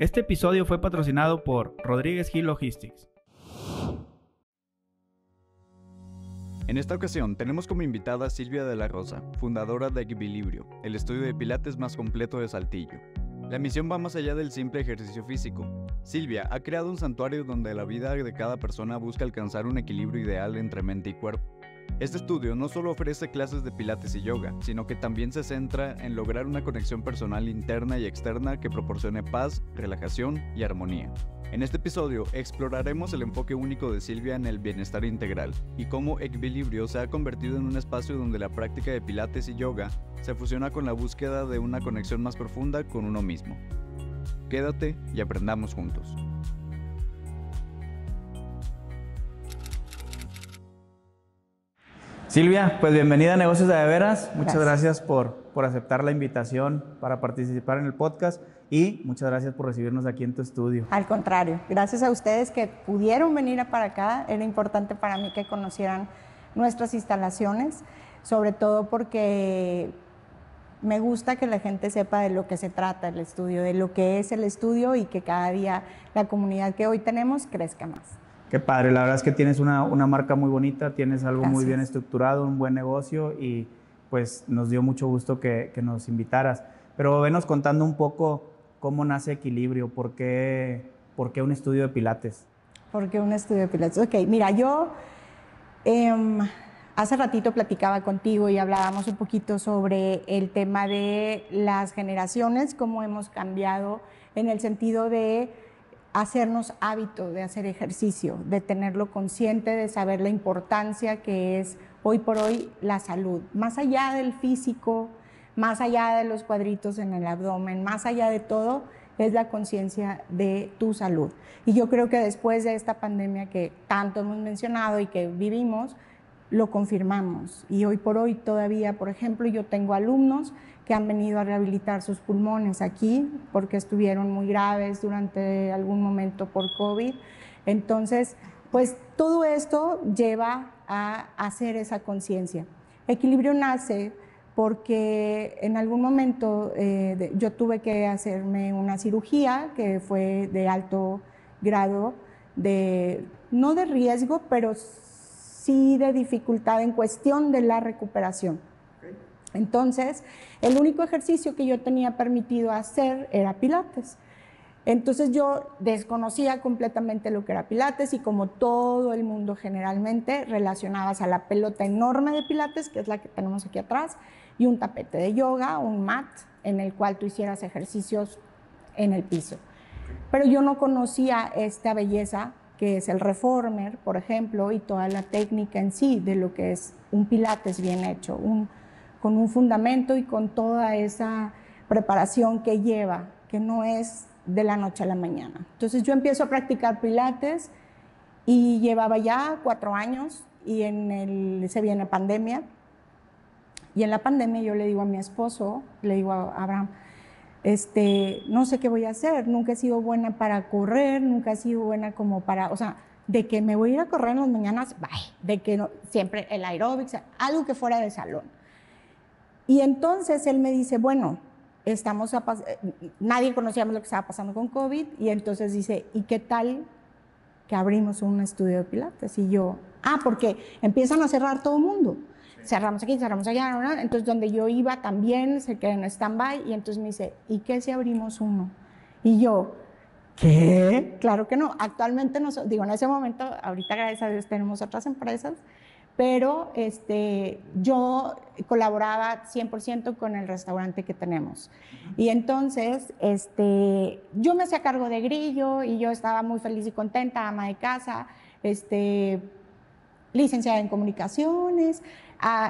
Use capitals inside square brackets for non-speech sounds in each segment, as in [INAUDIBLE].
Este episodio fue patrocinado por Rodríguez Gil Logistics. En esta ocasión tenemos como invitada Silvia de la Rosa, fundadora de Equilibrio, el estudio de pilates más completo de Saltillo. La misión va más allá del simple ejercicio físico. Silvia ha creado un santuario donde la vida de cada persona busca alcanzar un equilibrio ideal entre mente y cuerpo. Este estudio no solo ofrece clases de pilates y yoga, sino que también se centra en lograr una conexión personal interna y externa que proporcione paz, relajación y armonía. En este episodio exploraremos el enfoque único de Silvia en el bienestar integral y cómo Equilibrio se ha convertido en un espacio donde la práctica de pilates y yoga se fusiona con la búsqueda de una conexión más profunda con uno mismo. Quédate y aprendamos juntos. Silvia, pues bienvenida a Negocios de Veras. Muchas gracias, por, por, aceptar la invitación para participar en el podcast y muchas gracias por recibirnos aquí en tu estudio. Al contrario, gracias a ustedes que pudieron venir para acá. Era importante para mí que conocieran nuestras instalaciones, sobre todo porque me gusta que la gente sepa de lo que se trata el estudio, de lo que es el estudio y que cada día la comunidad que hoy tenemos crezca más. Qué padre, la verdad es que tienes una, marca muy bonita, tienes algo muy bien estructurado, un buen negocio y pues nos dio mucho gusto que, nos invitaras. Pero venos contando un poco cómo nace Equilibrio, por qué, un estudio de Pilates. ¿Por qué un estudio de Pilates? Ok, mira, yo em, hace ratito platicaba contigo y hablábamos un poquito sobre el tema de las generaciones, cómo hemos cambiado en el sentido de hacernos hábito de hacer ejercicio, de tenerlo consciente, de saber la importancia que es hoy por hoy la salud, más allá del físico, más allá de los cuadritos en el abdomen, más allá de todo, es la conciencia de tu salud. Y yo creo que después de esta pandemia que tanto hemos mencionado y que vivimos, lo confirmamos. Y hoy por hoy todavía, por ejemplo, yo tengo alumnos que han venido a rehabilitar sus pulmones aquí porque estuvieron muy graves durante algún momento por COVID. Entonces, pues todo esto lleva a hacer esa conciencia. Equilibrio nace porque en algún momento eh, yo tuve que hacerme una cirugía que fue de alto grado de, no de riesgo, pero sí de dificultad en cuestión de la recuperación. Entonces, el único ejercicio que yo tenía permitido hacer era pilates. Entonces yo desconocía completamente lo que era pilates y como todo el mundo generalmente relacionabas a la pelota enorme de pilates, que es la que tenemos aquí atrás, y un tapete de yoga, un mat, en el cual tú hicieras ejercicios en el piso. Pero yo no conocía esta belleza que es el reformer, por ejemplo, y toda la técnica en sí de lo que es un pilates bien hecho, un, con un fundamento y con toda esa preparación que lleva, que no es de la noche a la mañana. Entonces yo empiezo a practicar pilates y llevaba ya cuatro años y en el, se viene pandemia. Y en la pandemia yo le digo a mi esposo, le digo a Abraham, este, no sé qué voy a hacer, nunca he sido buena para correr, nunca he sido buena como para, o sea, de que me voy a ir a correr en las mañanas, bye, de que siempre el aeróbics, algo que fuera del salón. Y entonces él me dice, bueno, estamos nadie conocíamos lo que estaba pasando con COVID y entonces dice, ¿y qué tal que abrimos un estudio de pilates? Y yo, ah, porque empiezan a cerrar todo el mundo cerramos aquí, cerramos allá, ¿no? entonces donde yo iba también se quedó en stand-by y entonces me dice, ¿y qué si abrimos uno? Y yo, ¿qué? Claro que no, actualmente, no, digo, en ese momento, ahorita gracias a Dios tenemos otras empresas, pero este, yo colaboraba 100% con el restaurante que tenemos. Y entonces este, yo me hacía cargo de grillo y yo estaba muy feliz y contenta, ama de casa, este, licenciada en comunicaciones,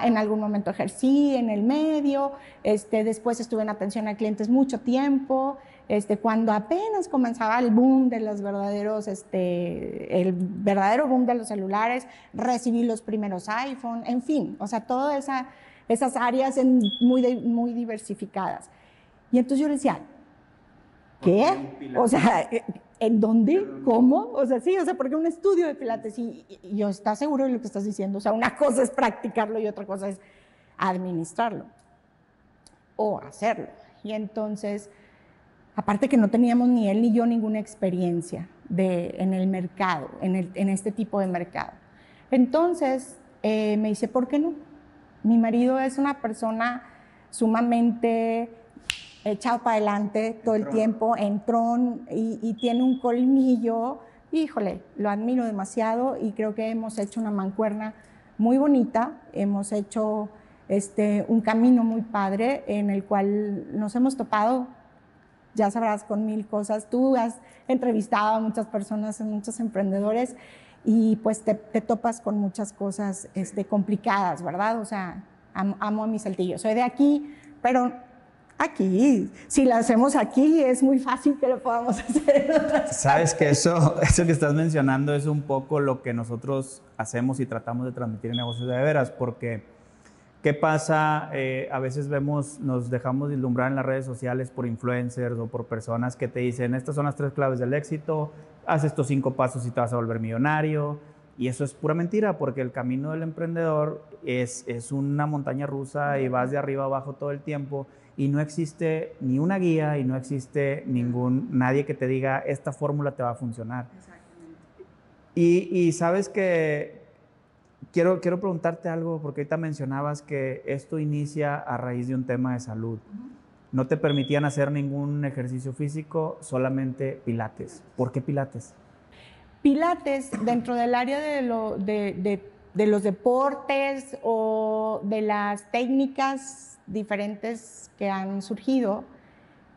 en algún momento ejercí en el medio, este, después estuve en atención a clientes mucho tiempo, este, cuando apenas comenzaba el boom de los verdaderos, este, el verdadero boom de los celulares, recibí los primeros iPhone, en fin, o sea, todas esa, esas áreas en, muy, muy diversificadas. Y entonces yo decía, ¿qué? O sea, ¿En dónde? ¿Cómo? O sea, sí, o sea, porque un estudio de Pilates, y, yo está seguro de lo que estás diciendo, o sea, una cosa es practicarlo y otra cosa es administrarlo o hacerlo. Y entonces, aparte que no teníamos ni él ni yo ninguna experiencia de, en el mercado, en, este tipo de mercado. Entonces, eh, me dice, ¿por qué no? Mi marido es una persona sumamente echado para adelante todo el tiempo, entrón y, y tiene un colmillo. Híjole, lo admiro demasiado y creo que hemos hecho una mancuerna muy bonita, hemos hecho este, un camino muy padre en el cual nos hemos topado, ya sabrás, con mil cosas. Tú has entrevistado a muchas personas, a muchos emprendedores y pues te, topas con muchas cosas este, complicadas, ¿verdad? O sea, amo a mis saltillos. Soy de aquí, pero aquí. Si la hacemos aquí, es muy fácil que lo podamos [LAUGHS] hacer Sabes que eso, [LAUGHS] eso que estás mencionando es un poco lo que nosotros hacemos y tratamos de transmitir en negocios de veras, porque ¿qué pasa? Eh, a veces vemos, nos dejamos ilumbrar en las redes sociales por influencers o por personas que te dicen, estas son las tres claves del éxito, haz estos cinco pasos y te vas a volver millonario. Y eso es pura mentira, porque el camino del emprendedor es, es una montaña rusa y vas de arriba abajo todo el tiempo y no existe ni una guía y no existe ningún, nadie que te diga esta fórmula te va a funcionar. Exactamente. Y, sabes que quiero, quiero preguntarte algo, porque ahorita mencionabas que esto inicia a raíz de un tema de salud. No te permitían hacer ningún ejercicio físico, solamente pilates. ¿Por qué pilates? Pilates, dentro del área de, de los deportes o de las técnicas diferentes que han surgido,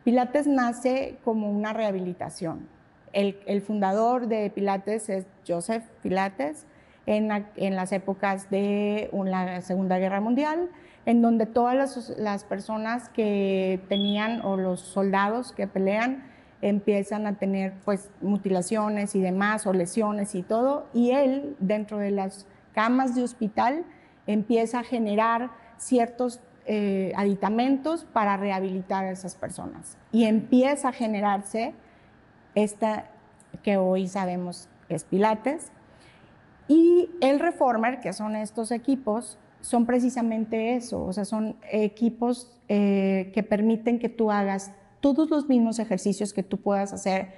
Pilates nace como una rehabilitación. El, fundador de Pilates es Joseph Pilates en, las épocas de la Segunda Guerra Mundial, en donde todas las, las personas que tenían o los soldados que pelean empiezan a tener pues mutilaciones y demás o lesiones y todo y él dentro de las camas de hospital empieza a generar ciertos eh, aditamentos para rehabilitar a esas personas. Y empieza a generarse esta que hoy sabemos es Pilates. Y el Reformer, que son estos equipos, son precisamente eso, o sea, son equipos eh, que permiten que tú hagas todos los mismos ejercicios que tú puedas hacer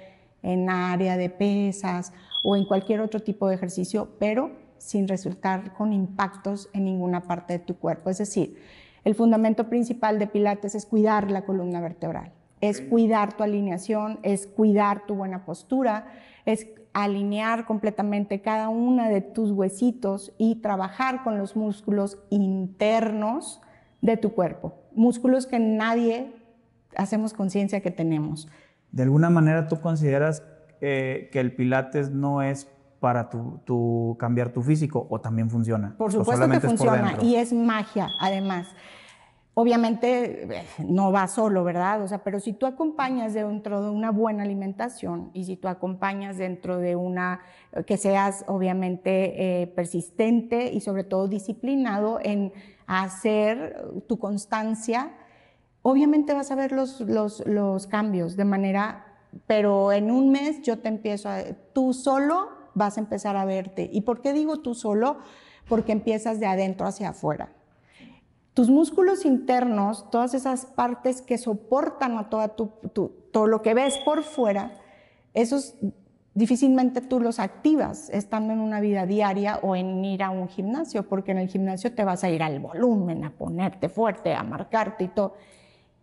en área de pesas o en cualquier otro tipo de ejercicio, pero sin resultar con impactos en ninguna parte de tu cuerpo. Es decir, el fundamento principal de Pilates es cuidar la columna vertebral, es cuidar tu alineación, es cuidar tu buena postura, es alinear completamente cada una de tus huesitos y trabajar con los músculos internos de tu cuerpo, músculos que nadie hacemos conciencia que tenemos. De alguna manera tú consideras eh, que el Pilates no es para tu, cambiar tu físico o también funciona. Por supuesto que funciona y es magia además. Obviamente no va solo, ¿verdad? O sea, pero si tú acompañas dentro de una buena alimentación y si tú acompañas dentro de una, que seas obviamente eh, persistente y sobre todo disciplinado en hacer tu constancia, obviamente vas a ver los, los, los cambios de manera, pero en un mes yo te empiezo a, tú solo vas a empezar a verte. ¿Y por qué digo tú solo? Porque empiezas de adentro hacia afuera. Tus músculos internos, todas esas partes que soportan a toda tu, todo lo que ves por fuera, esos difícilmente tú los activas estando en una vida diaria o en ir a un gimnasio, porque en el gimnasio te vas a ir al volumen, a ponerte fuerte, a marcarte y todo.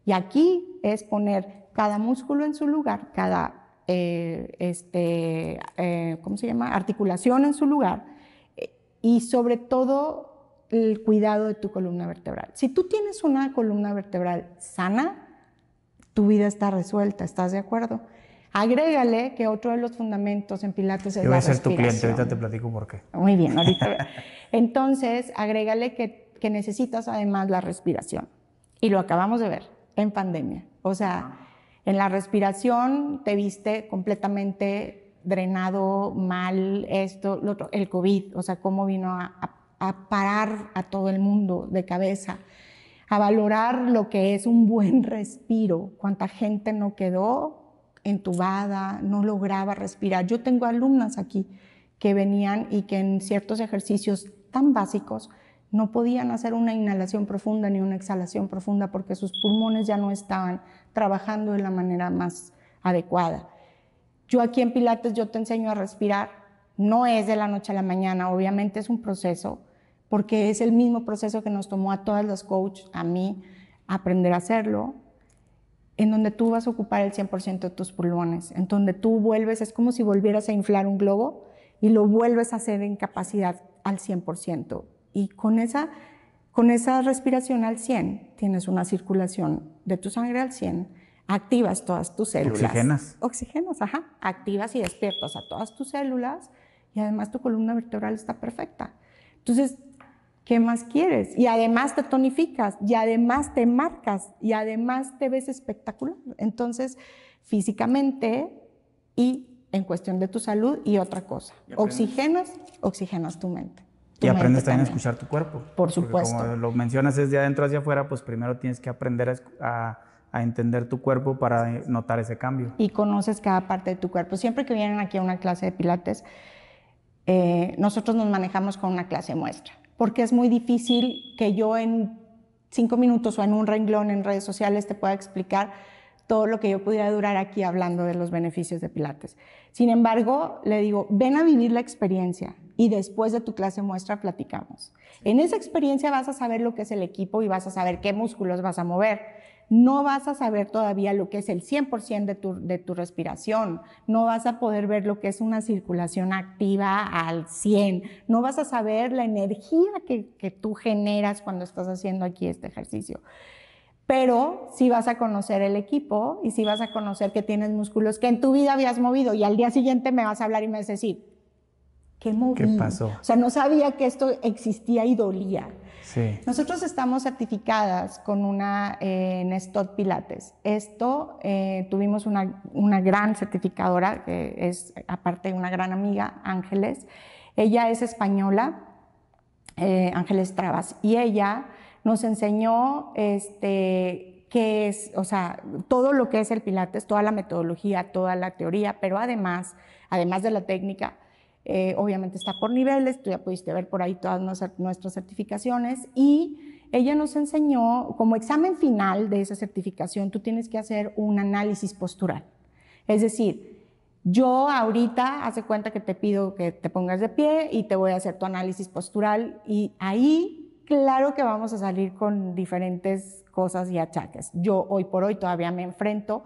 Y aquí es poner cada músculo en su lugar, cada eh, este, eh, ¿cómo se llama? Articulación en su lugar eh, y sobre todo el cuidado de tu columna vertebral. Si tú tienes una columna vertebral sana, tu vida está resuelta, ¿estás de acuerdo? Agrégale que otro de los fundamentos en Pilates es Yo voy a ser tu cliente, ahorita te platico por qué. Muy bien, ahorita. [LAUGHS] Entonces, agrégale que, que necesitas además la respiración. Y lo acabamos de ver en pandemia. O sea, en la respiración te viste completamente drenado, mal, esto, el COVID, o sea, cómo vino a parar a todo el mundo de cabeza, a valorar lo que es un buen [LAUGHS] respiro, cuánta gente no quedó entubada, no lograba respirar. Yo tengo alumnas aquí que venían y que en ciertos ejercicios tan básicos no podían hacer una inhalación profunda ni una exhalación profunda porque sus pulmones ya no estaban trabajando de la manera más adecuada. Yo aquí en Pilates yo te enseño a respirar. No es de la noche a la mañana, obviamente es un proceso, porque es el mismo proceso que nos tomó a todas las coaches, a mí, aprender a hacerlo, en donde tú vas a ocupar el 100% de tus pulmones, en donde tú vuelves, es como si volvieras a inflar un globo y lo vuelves a hacer en capacidad al 100%. Y con esa, con esa respiración al 100, tienes una circulación de tu sangre al 100, activas todas tus células. Oxigenas. Oxigenas, ajá. Activas y despiertas a todas tus células y además tu columna vertebral está perfecta. Entonces, ¿qué más quieres? Y además te tonificas, y además te marcas, y además te ves espectacular. Entonces, físicamente y en cuestión de tu salud y otra cosa, oxigenas, oxigenas tu mente. Y aprendes también, a escuchar tu cuerpo. Por supuesto. Como lo mencionas, es de adentro hacia afuera, pues primero tienes que aprender a, entender tu cuerpo para notar ese cambio. Y conoces cada parte de tu cuerpo. Siempre que vienen aquí a una clase de pilates, eh, nosotros nos manejamos con una clase muestra, porque es muy difícil que yo en cinco minutos o en un renglón en redes sociales te pueda explicar todo lo que yo pudiera durar aquí hablando de los beneficios de Pilates. Sin embargo, le digo, ven a vivir la experiencia, y después de tu clase muestra platicamos. En esa experiencia vas a saber lo que es el equipo y vas a saber qué músculos vas a mover. No vas a saber todavía lo que es el 100% de tu, respiración, no vas a poder ver lo que es una circulación activa al 100, no vas a saber la energía que, que tú generas cuando estás haciendo aquí este ejercicio pero si vas a conocer el equipo y si vas a conocer que tienes músculos que en tu vida habías movido y al día siguiente me vas a hablar y me vas a decir, ¿Qué moví? pasó? O sea, no sabía que esto existía y dolía. Sí. Nosotros estamos certificadas con una eh, NESTOT Pilates. Esto eh, tuvimos una, gran certificadora, que es aparte una gran amiga, Ángeles. Ella es española, eh, Ángeles Trabas, y ella nos enseñó este, qué es, o sea, todo lo que es el Pilates, toda la metodología, toda la teoría, pero además, además de la técnica, eh, obviamente está por niveles, tú ya pudiste ver por ahí todas nuestras certificaciones y ella nos enseñó, como examen final de esa certificación, tú tienes que hacer un análisis postural. Es decir, yo ahorita, hace cuenta que te pido que te pongas de pie y te voy a hacer tu análisis postural y ahí, claro que vamos a salir con diferentes cosas y achaques. Yo hoy por hoy todavía me enfrento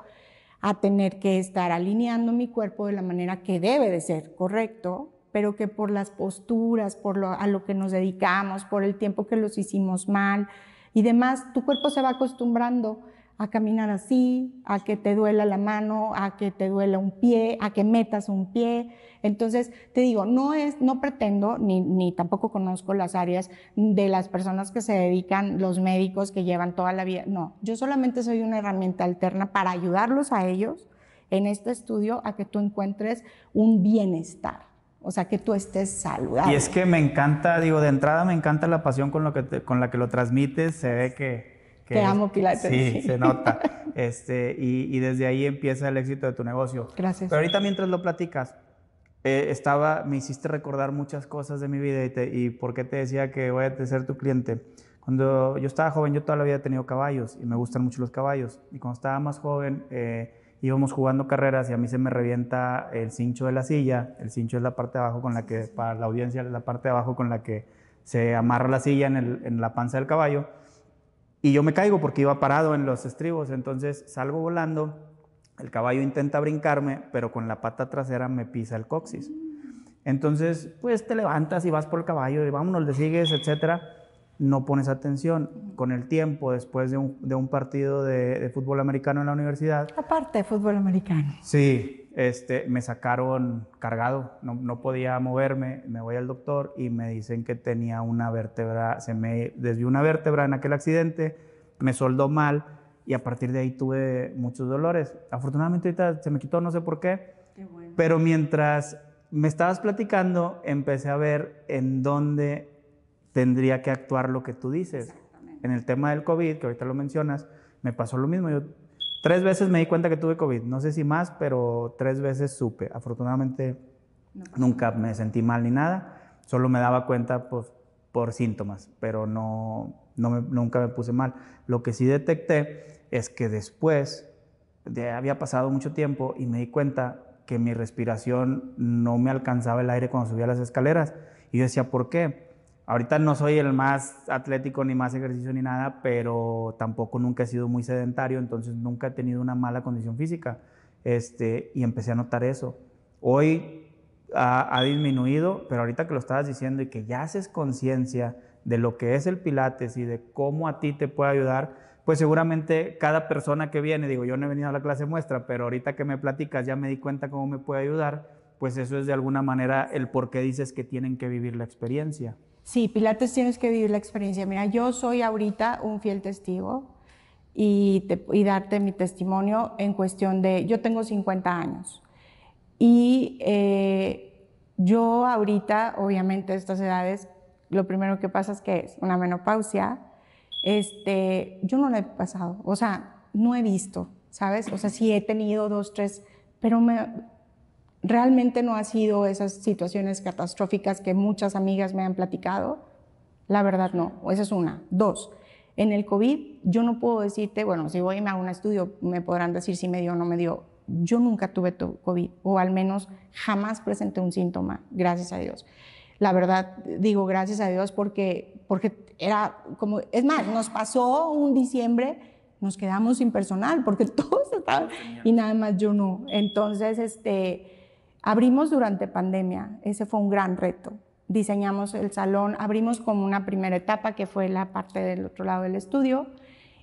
a tener que estar alineando mi cuerpo de la manera que debe de ser, correcto, pero que por las posturas, por a lo que nos dedicamos, por el tiempo que los hicimos mal y demás, tu cuerpo se va acostumbrando a caminar así, a que te duela la mano, a que te duela un pie, a que metas un pie. Entonces, te digo, no es, no pretendo, ni, tampoco conozco las áreas de las personas que se dedican, los médicos que llevan toda la vida. No, yo solamente soy una herramienta alterna para ayudarlos a ellos en este estudio a que tú encuentres un bienestar. O sea, que tú estés saludable. Y es que me encanta, digo, de entrada me encanta la pasión con, lo que con la que lo transmites. Se ve que, te amo, Pilates. Sí, [LAUGHS] se nota. Este, y, desde ahí empieza el éxito de tu negocio. Gracias. Pero ahorita mientras lo platicas, eh, estaba, me hiciste recordar muchas cosas de mi vida y, por qué te decía que voy a ser tu cliente. Cuando yo estaba joven, yo toda la vida he tenido caballos y me gustan mucho los caballos. Y cuando estaba más joven, eh, íbamos jugando carreras y a mí se me revienta el cincho de la silla. El cincho es la parte de abajo con la que, para la audiencia, es la parte de abajo con la que se amarra la silla en, el, en la panza del caballo y yo me caigo porque iba parado en los estribos, entonces salgo volando, el caballo intenta brincarme, pero con la pata trasera me pisa el coxis. Entonces, pues te levantas y vas por el caballo y vámonos, le sigues, etcétera. No pones atención. Con el tiempo, después de un, partido de, de, fútbol americano en la universidad. Aparte de fútbol americano. Sí, este, me sacaron cargado, no, no, podía moverme, me voy al doctor y me dicen que tenía una vértebra, se me desvió una vértebra en aquel accidente, me soldó mal y a partir de ahí tuve muchos dolores. Afortunadamente ahorita se me quitó, no sé por qué, pero mientras me estabas platicando, empecé a ver en dónde tendría que actuar lo que tú dices. En el tema del COVID, que ahorita lo mencionas, me pasó lo mismo. Yo Tres veces me di cuenta que tuve COVID, no sé si más, pero tres veces supe. Afortunadamente nunca me sentí mal ni nada, solo me daba cuenta pues, por síntomas, pero no, nunca me puse mal. Lo que sí detecté es que después de, había pasado mucho tiempo y me di cuenta que mi respiración no me alcanzaba el aire cuando subía las escaleras. Y yo decía, ¿por qué? Ahorita no soy el más atlético ni más ejercicio ni nada, pero tampoco nunca he sido muy sedentario, entonces nunca he tenido una mala condición física. Este, y empecé a notar eso. Hoy ha, ha disminuido, pero ahorita que lo estabas diciendo y que ya haces conciencia de lo que es el Pilates y de cómo a ti te puede ayudar, pues seguramente cada persona que viene, digo, yo no he venido a la clase muestra, pero ahorita que me platicas ya me di cuenta cómo me puede ayudar, pues eso es de alguna manera el por qué dices que tienen que vivir la experiencia. Sí, Pilates tienes que vivir la experiencia. Mira, yo soy ahorita un fiel testigo y, te, y darte mi testimonio en cuestión de, yo tengo 50 años y eh, yo ahorita, obviamente estas edades, lo primero que pasa es que es una menopausia. Este, yo no la he pasado, o sea, no he visto, ¿sabes? O sea, sí he tenido dos, tres, pero me, realmente no ha sido esas situaciones catastróficas que muchas amigas me han platicado. La verdad no, esa es una. Dos, en el COVID yo no puedo decirte, bueno, si voy a me hago un estudio, me podrán decir si me dio o no me dio. Yo nunca tuve COVID, o al menos jamás presenté un síntoma, gracias a Dios. La verdad, digo gracias a Dios porque, porque era como, es más, nos pasó un diciembre, nos quedamos sin personal porque [LAUGHS] todos estaban y nada más yo no. Entonces, este Abrimos durante pandemia, ese fue un gran reto. Diseñamos el salón, abrimos como una primera etapa que fue la parte del otro lado del estudio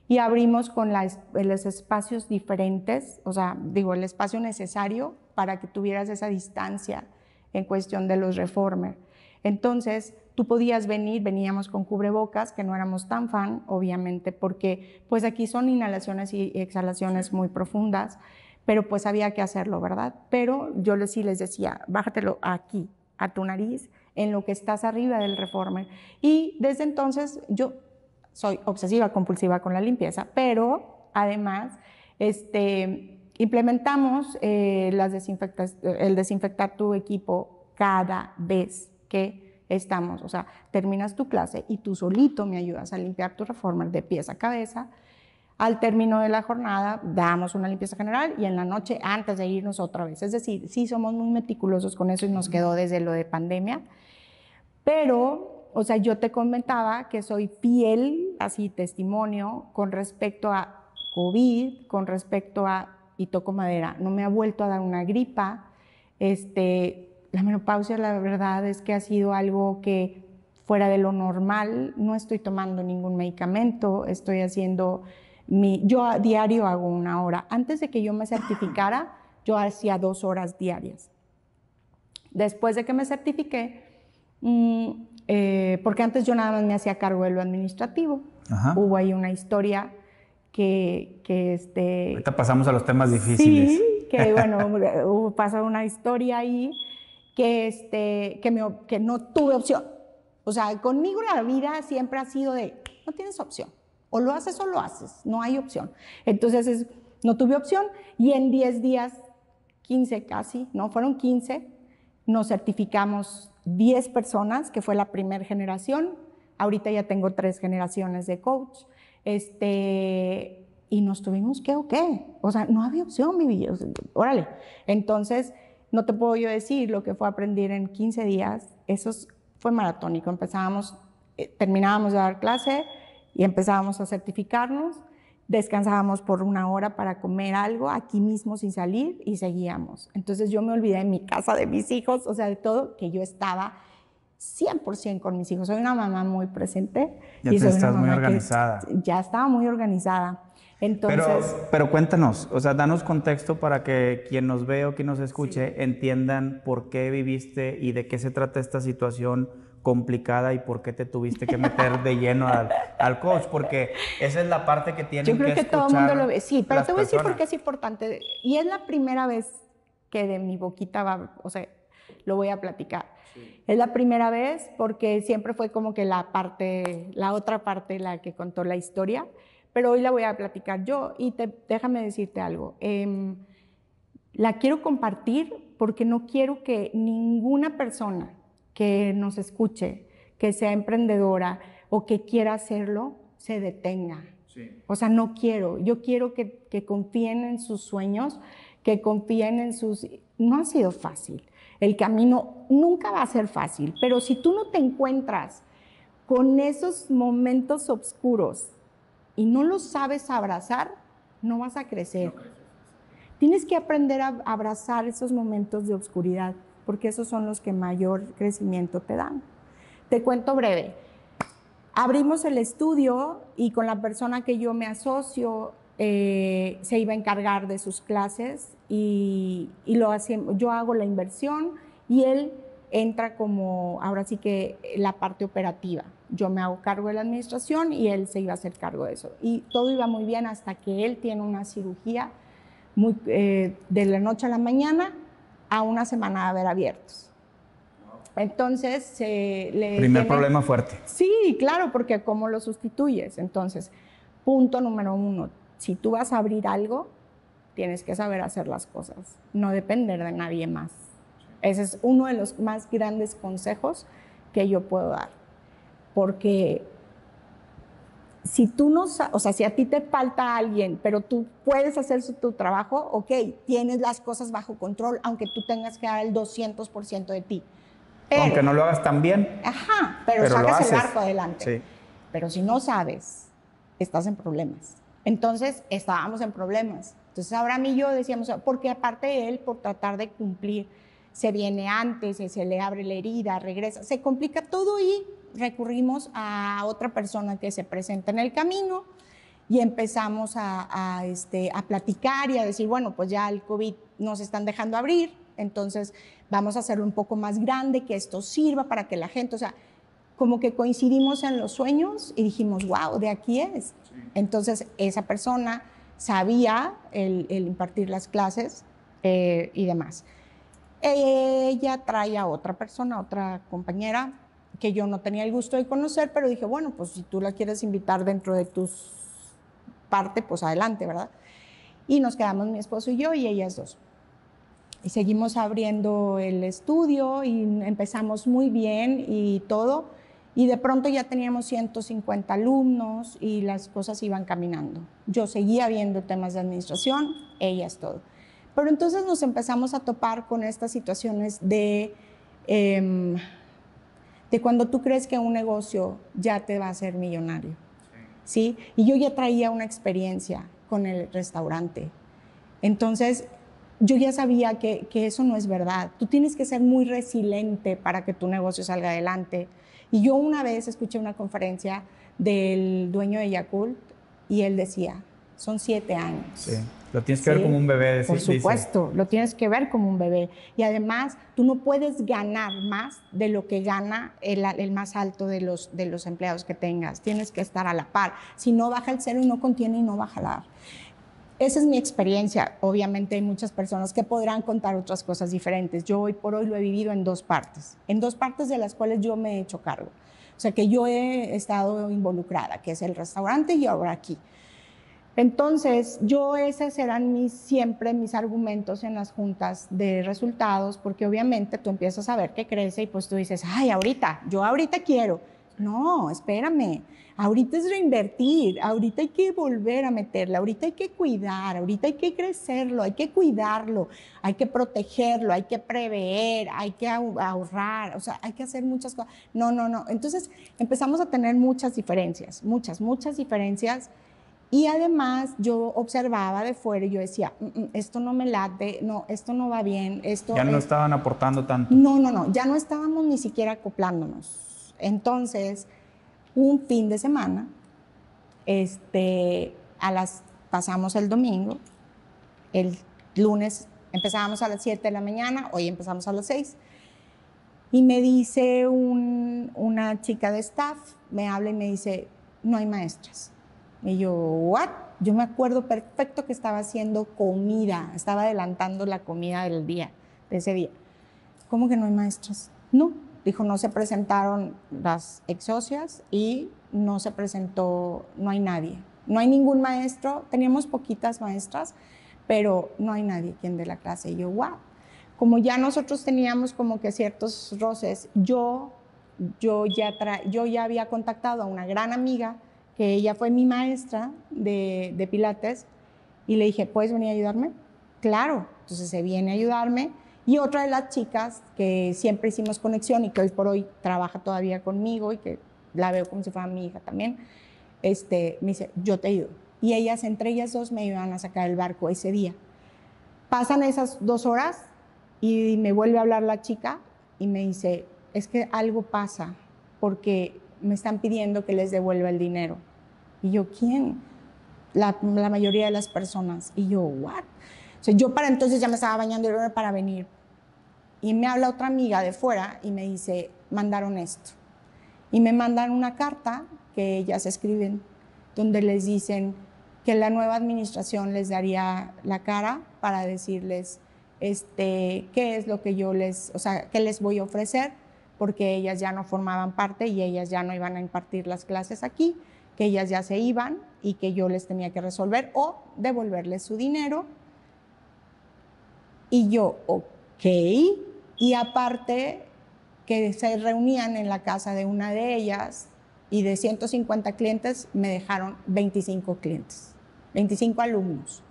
y abrimos con eh, los espacios diferentes, o sea, digo, el espacio necesario para que tuvieras esa distancia en cuestión de los reformer. Entonces, tú podías venir, veníamos con cubrebocas, que no éramos tan fan, obviamente, porque pues aquí son inhalaciones y exhalaciones muy profundas pero pues había que hacerlo, ¿verdad? Pero yo les, sí les decía, bájatelo aquí, a tu nariz, en lo que estás arriba del reformer. Y desde entonces yo soy obsesiva, compulsiva con la limpieza, pero además este, implementamos eh, el desinfectar tu equipo cada vez que estamos, o sea, terminas tu clase y tú solito me ayudas a limpiar tu reformer de pies a cabeza, al término de la jornada damos una limpieza general y en la noche antes de irnos otra vez. Es decir, sí somos muy meticulosos con eso y nos quedó desde lo de pandemia, pero, o sea, yo te comentaba que soy fiel, así testimonio, con respecto a COVID, con respecto a, y toco madera, no me ha vuelto a dar una gripa, este, la menopausia la verdad es que ha sido algo que fuera de lo normal, no estoy tomando ningún medicamento, estoy haciendo yo a diario hago una hora. Antes de que yo me certificara, yo hacía dos horas diarias. Después de que me certifiqué, mm, eh, porque antes yo nada más me hacía cargo de lo administrativo, hubo ahí una historia que, este... Ahorita pasamos a los temas difíciles. Sí, que bueno, [LAUGHS] pasó una historia ahí que, este, que no tuve opción. O sea, conmigo la vida siempre ha sido de, no tienes opción. O lo haces o lo haces, no hay opción. Entonces no tuve opción y en 10 días, 15 casi, no fueron 15, nos certificamos 10 personas, que fue la primera generación. Ahorita ya tengo tres generaciones de coach. Este, y nos tuvimos que, qué? o sea, no había opción, mi vida, órale. Entonces, no te puedo yo decir lo que fue aprender en 15 días, eso fue maratónico. Empezábamos, eh, terminábamos de dar clase, y empezábamos a certificarnos, descansábamos por una hora para comer algo aquí mismo sin salir y seguíamos. Entonces yo me olvidé de mi casa, de mis hijos, o sea, de todo, que yo estaba 100% con mis hijos. Soy una mamá muy presente. Ya y soy estás una mamá muy organizada. ya estaba muy organizada. Entonces, pero, cuéntanos, o sea, danos contexto para que quien nos ve o quien nos escuche entiendan por qué viviste y de qué se trata esta situación complicada y por qué te tuviste que meter de lleno al, al coach, porque esa es la parte que tiene que Yo creo que, todo el mundo lo ve, sí, pero te voy a decir por qué es importante. Y es la primera vez que de mi boquita va, o sea, lo voy a platicar. Es la primera vez porque siempre fue como que la parte, la otra parte la que contó la historia, pero hoy la voy a platicar yo y déjame decirte algo. Em, la quiero compartir porque no quiero que ninguna persona que nos escuche, que sea emprendedora o que quiera hacerlo, se detenga. O sea, no quiero. Yo quiero que, confíen en sus sueños, que confíen en sus... No ha sido fácil. El camino nunca va a ser fácil, pero si tú no te encuentras con esos momentos oscuros y no los sabes abrazar, no vas a crecer. Tienes que aprender a abrazar esos momentos de oscuridad porque esos son los que mayor crecimiento te dan. Te cuento breve. Abrimos el estudio y con la persona que yo me asocio eh, se iba a encargar de sus clases y, lo yo hago la inversión y él entra como ahora sí que la parte operativa. Yo me hago cargo de la administración y él se iba a hacer cargo de eso. Y todo iba muy bien hasta que él tiene una cirugía muy, eh, de la noche a la mañana a una semana de haber abiertos. Entonces, se le... Primer problema fuerte. Sí, claro, porque ¿cómo lo sustituyes? Entonces, punto número uno, si tú vas a abrir algo, tienes que saber hacer las cosas, no depender de nadie más. Ese es uno de los más grandes consejos que yo puedo dar, porque si tú no, o sea, si a ti te falta alguien, pero tú puedes hacer tu trabajo, ok, tienes las cosas bajo control, aunque tú tengas que dar el 200% de ti. aunque no lo hagas tan bien. Ajá, pero, sacas el barco adelante. Pero si no sabes, estás en problemas. Entonces, estábamos en problemas. Entonces, ahora mí y yo decíamos, porque aparte de él, por tratar de cumplir, se viene antes, se le abre la herida, regresa, se complica todo y recurrimos a otra persona que se presenta en el camino y empezamos a, este, a platicar y a decir, bueno, pues ya el COVID nos están dejando abrir, entonces vamos a hacerlo un poco más grande, que esto sirva para que la gente, o sea, como que coincidimos en los sueños y dijimos, wow, de aquí es. Entonces esa persona sabía el, impartir las clases eh, y demás. Ella trae a otra persona, otra compañera, que yo no tenía el gusto de conocer, pero dije, bueno, pues si tú la quieres invitar dentro de tus parte, pues adelante, ¿verdad? Y nos quedamos mi esposo y yo y ellas dos. Y seguimos abriendo el estudio y empezamos muy bien y todo. Y de pronto ya teníamos 150 alumnos y las cosas iban caminando. Yo seguía viendo temas de administración, ellas todo. Pero entonces nos empezamos a topar con estas situaciones de em, de cuando tú crees que un negocio ya te va a hacer millonario. Sí. Y yo ya traía una experiencia con el restaurante. Entonces, yo ya sabía que, que, eso no es verdad. Tú tienes que ser muy resiliente para que tu negocio salga adelante. Y yo una vez escuché una conferencia del dueño de Yakult y él decía, son siete años. Sí. Lo tienes que ver como un bebé. Por supuesto, lo tienes que ver como un bebé. Y además, tú no puedes ganar más de lo que gana el, el, más alto de los, de los empleados que tengas. Tienes que estar a la par. Si no baja el cero y no contiene y no baja a Esa es mi experiencia. Obviamente hay muchas personas que podrán contar otras cosas diferentes. Yo hoy por hoy lo he vivido en dos partes, en dos partes de las cuales yo me he hecho cargo. O sea, que yo he estado involucrada, que es el restaurante y ahora aquí. Entonces, yo esos eran mis, siempre mis argumentos en las juntas de resultados, porque obviamente tú empiezas a ver que crece y pues tú dices, ay, ahorita, yo ahorita quiero. No, espérame, ahorita es reinvertir, ahorita hay que volver a meterla, ahorita hay que cuidar, ahorita hay que crecerlo, hay que cuidarlo, hay que protegerlo, hay que prever, hay que ahorrar, o sea, hay que hacer muchas cosas. No, no, no. Entonces empezamos a tener muchas diferencias, muchas, muchas diferencias y además yo observaba de fuera y yo decía, mm, mm, esto no me late, no, esto no va bien, esto... Ya no estaban aportando tanto. No, no, no, ya no estábamos ni siquiera acoplándonos. Entonces, un fin de semana, este, a las, pasamos el domingo, el lunes empezábamos a las 7 de la mañana, hoy empezamos a las 6. Y me dice una chica de staff, me habla y me dice, no hay maestras. Y yo, ¿what? Yo me acuerdo perfecto que estaba haciendo comida, estaba adelantando la comida del día, de ese día. ¿Cómo que no hay maestras? No. Dijo, no se presentaron las exocias y no se presentó, no hay nadie. No hay ningún maestro, teníamos poquitas maestras, pero no hay nadie quien de la clase. Y yo, wow. Como ya nosotros teníamos como que ciertos roces, yo, yo, ya, yo ya había contactado a una gran amiga que ella fue mi maestra de, de Pilates, y le dije, ¿puedes venir a ayudarme? Claro, entonces se viene a ayudarme. Y otra de las chicas que siempre hicimos conexión y que hoy por hoy trabaja todavía conmigo y que la veo como si fuera mi hija también, este, me dice, yo te ayudo. Y ellas, entre ellas dos, me iban a sacar el barco ese día. Pasan esas dos horas y me vuelve a hablar la chica y me dice, es que algo pasa, porque me están pidiendo que les devuelva el dinero. Y yo, ¿quién? La, mayoría de las personas. Y yo, ¿what? O yo para entonces ya me estaba bañando para venir. Y me habla otra amiga de fuera y me dice, mandaron esto. Y me mandan una carta que ellas escriben, donde les dicen que la nueva administración les daría la cara para decirles este, qué es lo que yo les, o sea, qué les voy a ofrecer porque ellas ya no formaban parte y ellas ya no iban a impartir las clases aquí, que ellas ya se iban y que yo les tenía que resolver o devolverles su dinero. Y yo, ok. Y aparte que se reunían en la casa de una de ellas y de 150 clientes me dejaron 25 clientes, 25 alumnos.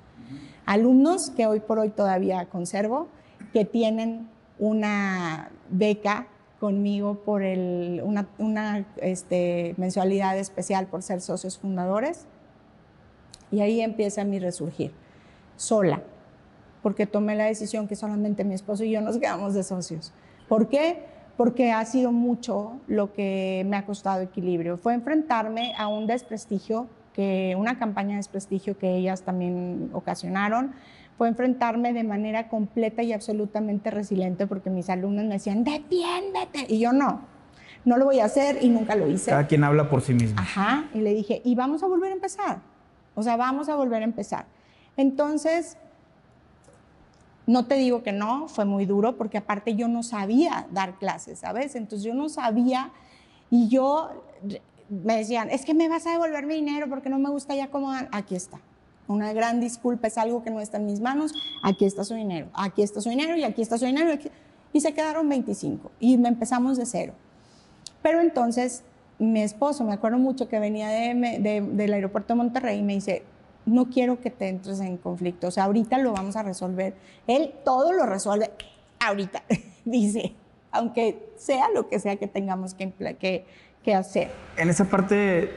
Alumnos que hoy por hoy todavía conservo, que tienen una beca conmigo por una, este, mensualidad especial por ser socios fundadores. Y ahí empieza mi resurgir, sola, porque tomé la decisión que solamente mi esposo y yo nos quedamos de socios. ¿Por qué? Porque ha sido mucho lo que me ha costado equilibrio. Fue enfrentarme a un desprestigio, que, una campaña de desprestigio que ellas también ocasionaron fue enfrentarme de manera completa y absolutamente resiliente porque mis alumnos me decían, defiéndete, y yo no, no lo voy a hacer y nunca lo hice. Cada quien habla por sí mismo. Ajá, y le dije, y vamos a volver a empezar, o sea, vamos a volver a empezar. Entonces, no te digo que no, fue muy duro porque aparte yo no sabía dar clases, ¿sabes? Entonces yo no sabía y yo me decían, es que me vas a devolver mi dinero porque no me gusta ya cómo... Aquí está. Una gran disculpa es algo que no está en mis manos. Aquí está su dinero, aquí está su dinero y aquí está su dinero. Y se quedaron 25 y empezamos de cero. Pero entonces mi esposo, me acuerdo mucho que venía de, del aeropuerto de Monterrey y me dice, no quiero que te entres en conflicto, o sea, ahorita lo vamos a resolver. Él todo lo resuelve ahorita, [LAUGHS] dice, aunque sea lo que sea que tengamos que, que, que hacer. En esa parte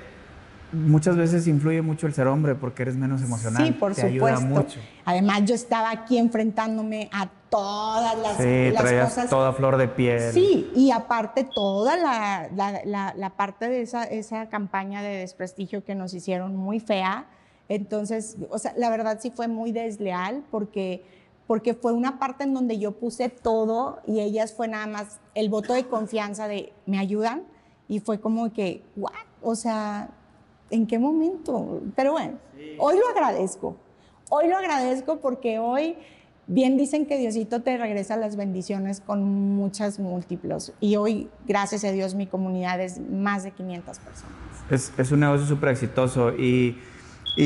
muchas veces influye mucho el ser hombre porque eres menos emocional. Sí, por te supuesto. Ayuda mucho. Además, yo estaba aquí enfrentándome a todas las, sí, traías Toda flor de piel. Sí, y aparte toda la, la, la, parte de esa, esa, campaña de desprestigio que nos hicieron muy fea. Entonces, o sea, la verdad sí fue muy desleal porque porque fue una parte en donde yo puse todo y ellas fue nada más el voto de confianza de me ayudan y fue como que, guau, O sea, ¿en qué momento? Pero bueno, hoy lo agradezco. Hoy lo agradezco porque hoy bien dicen que Diosito te regresa las bendiciones con muchas múltiplos. Y hoy, gracias a Dios, mi comunidad es más de 500 personas. Es, un negocio súper exitoso. Y,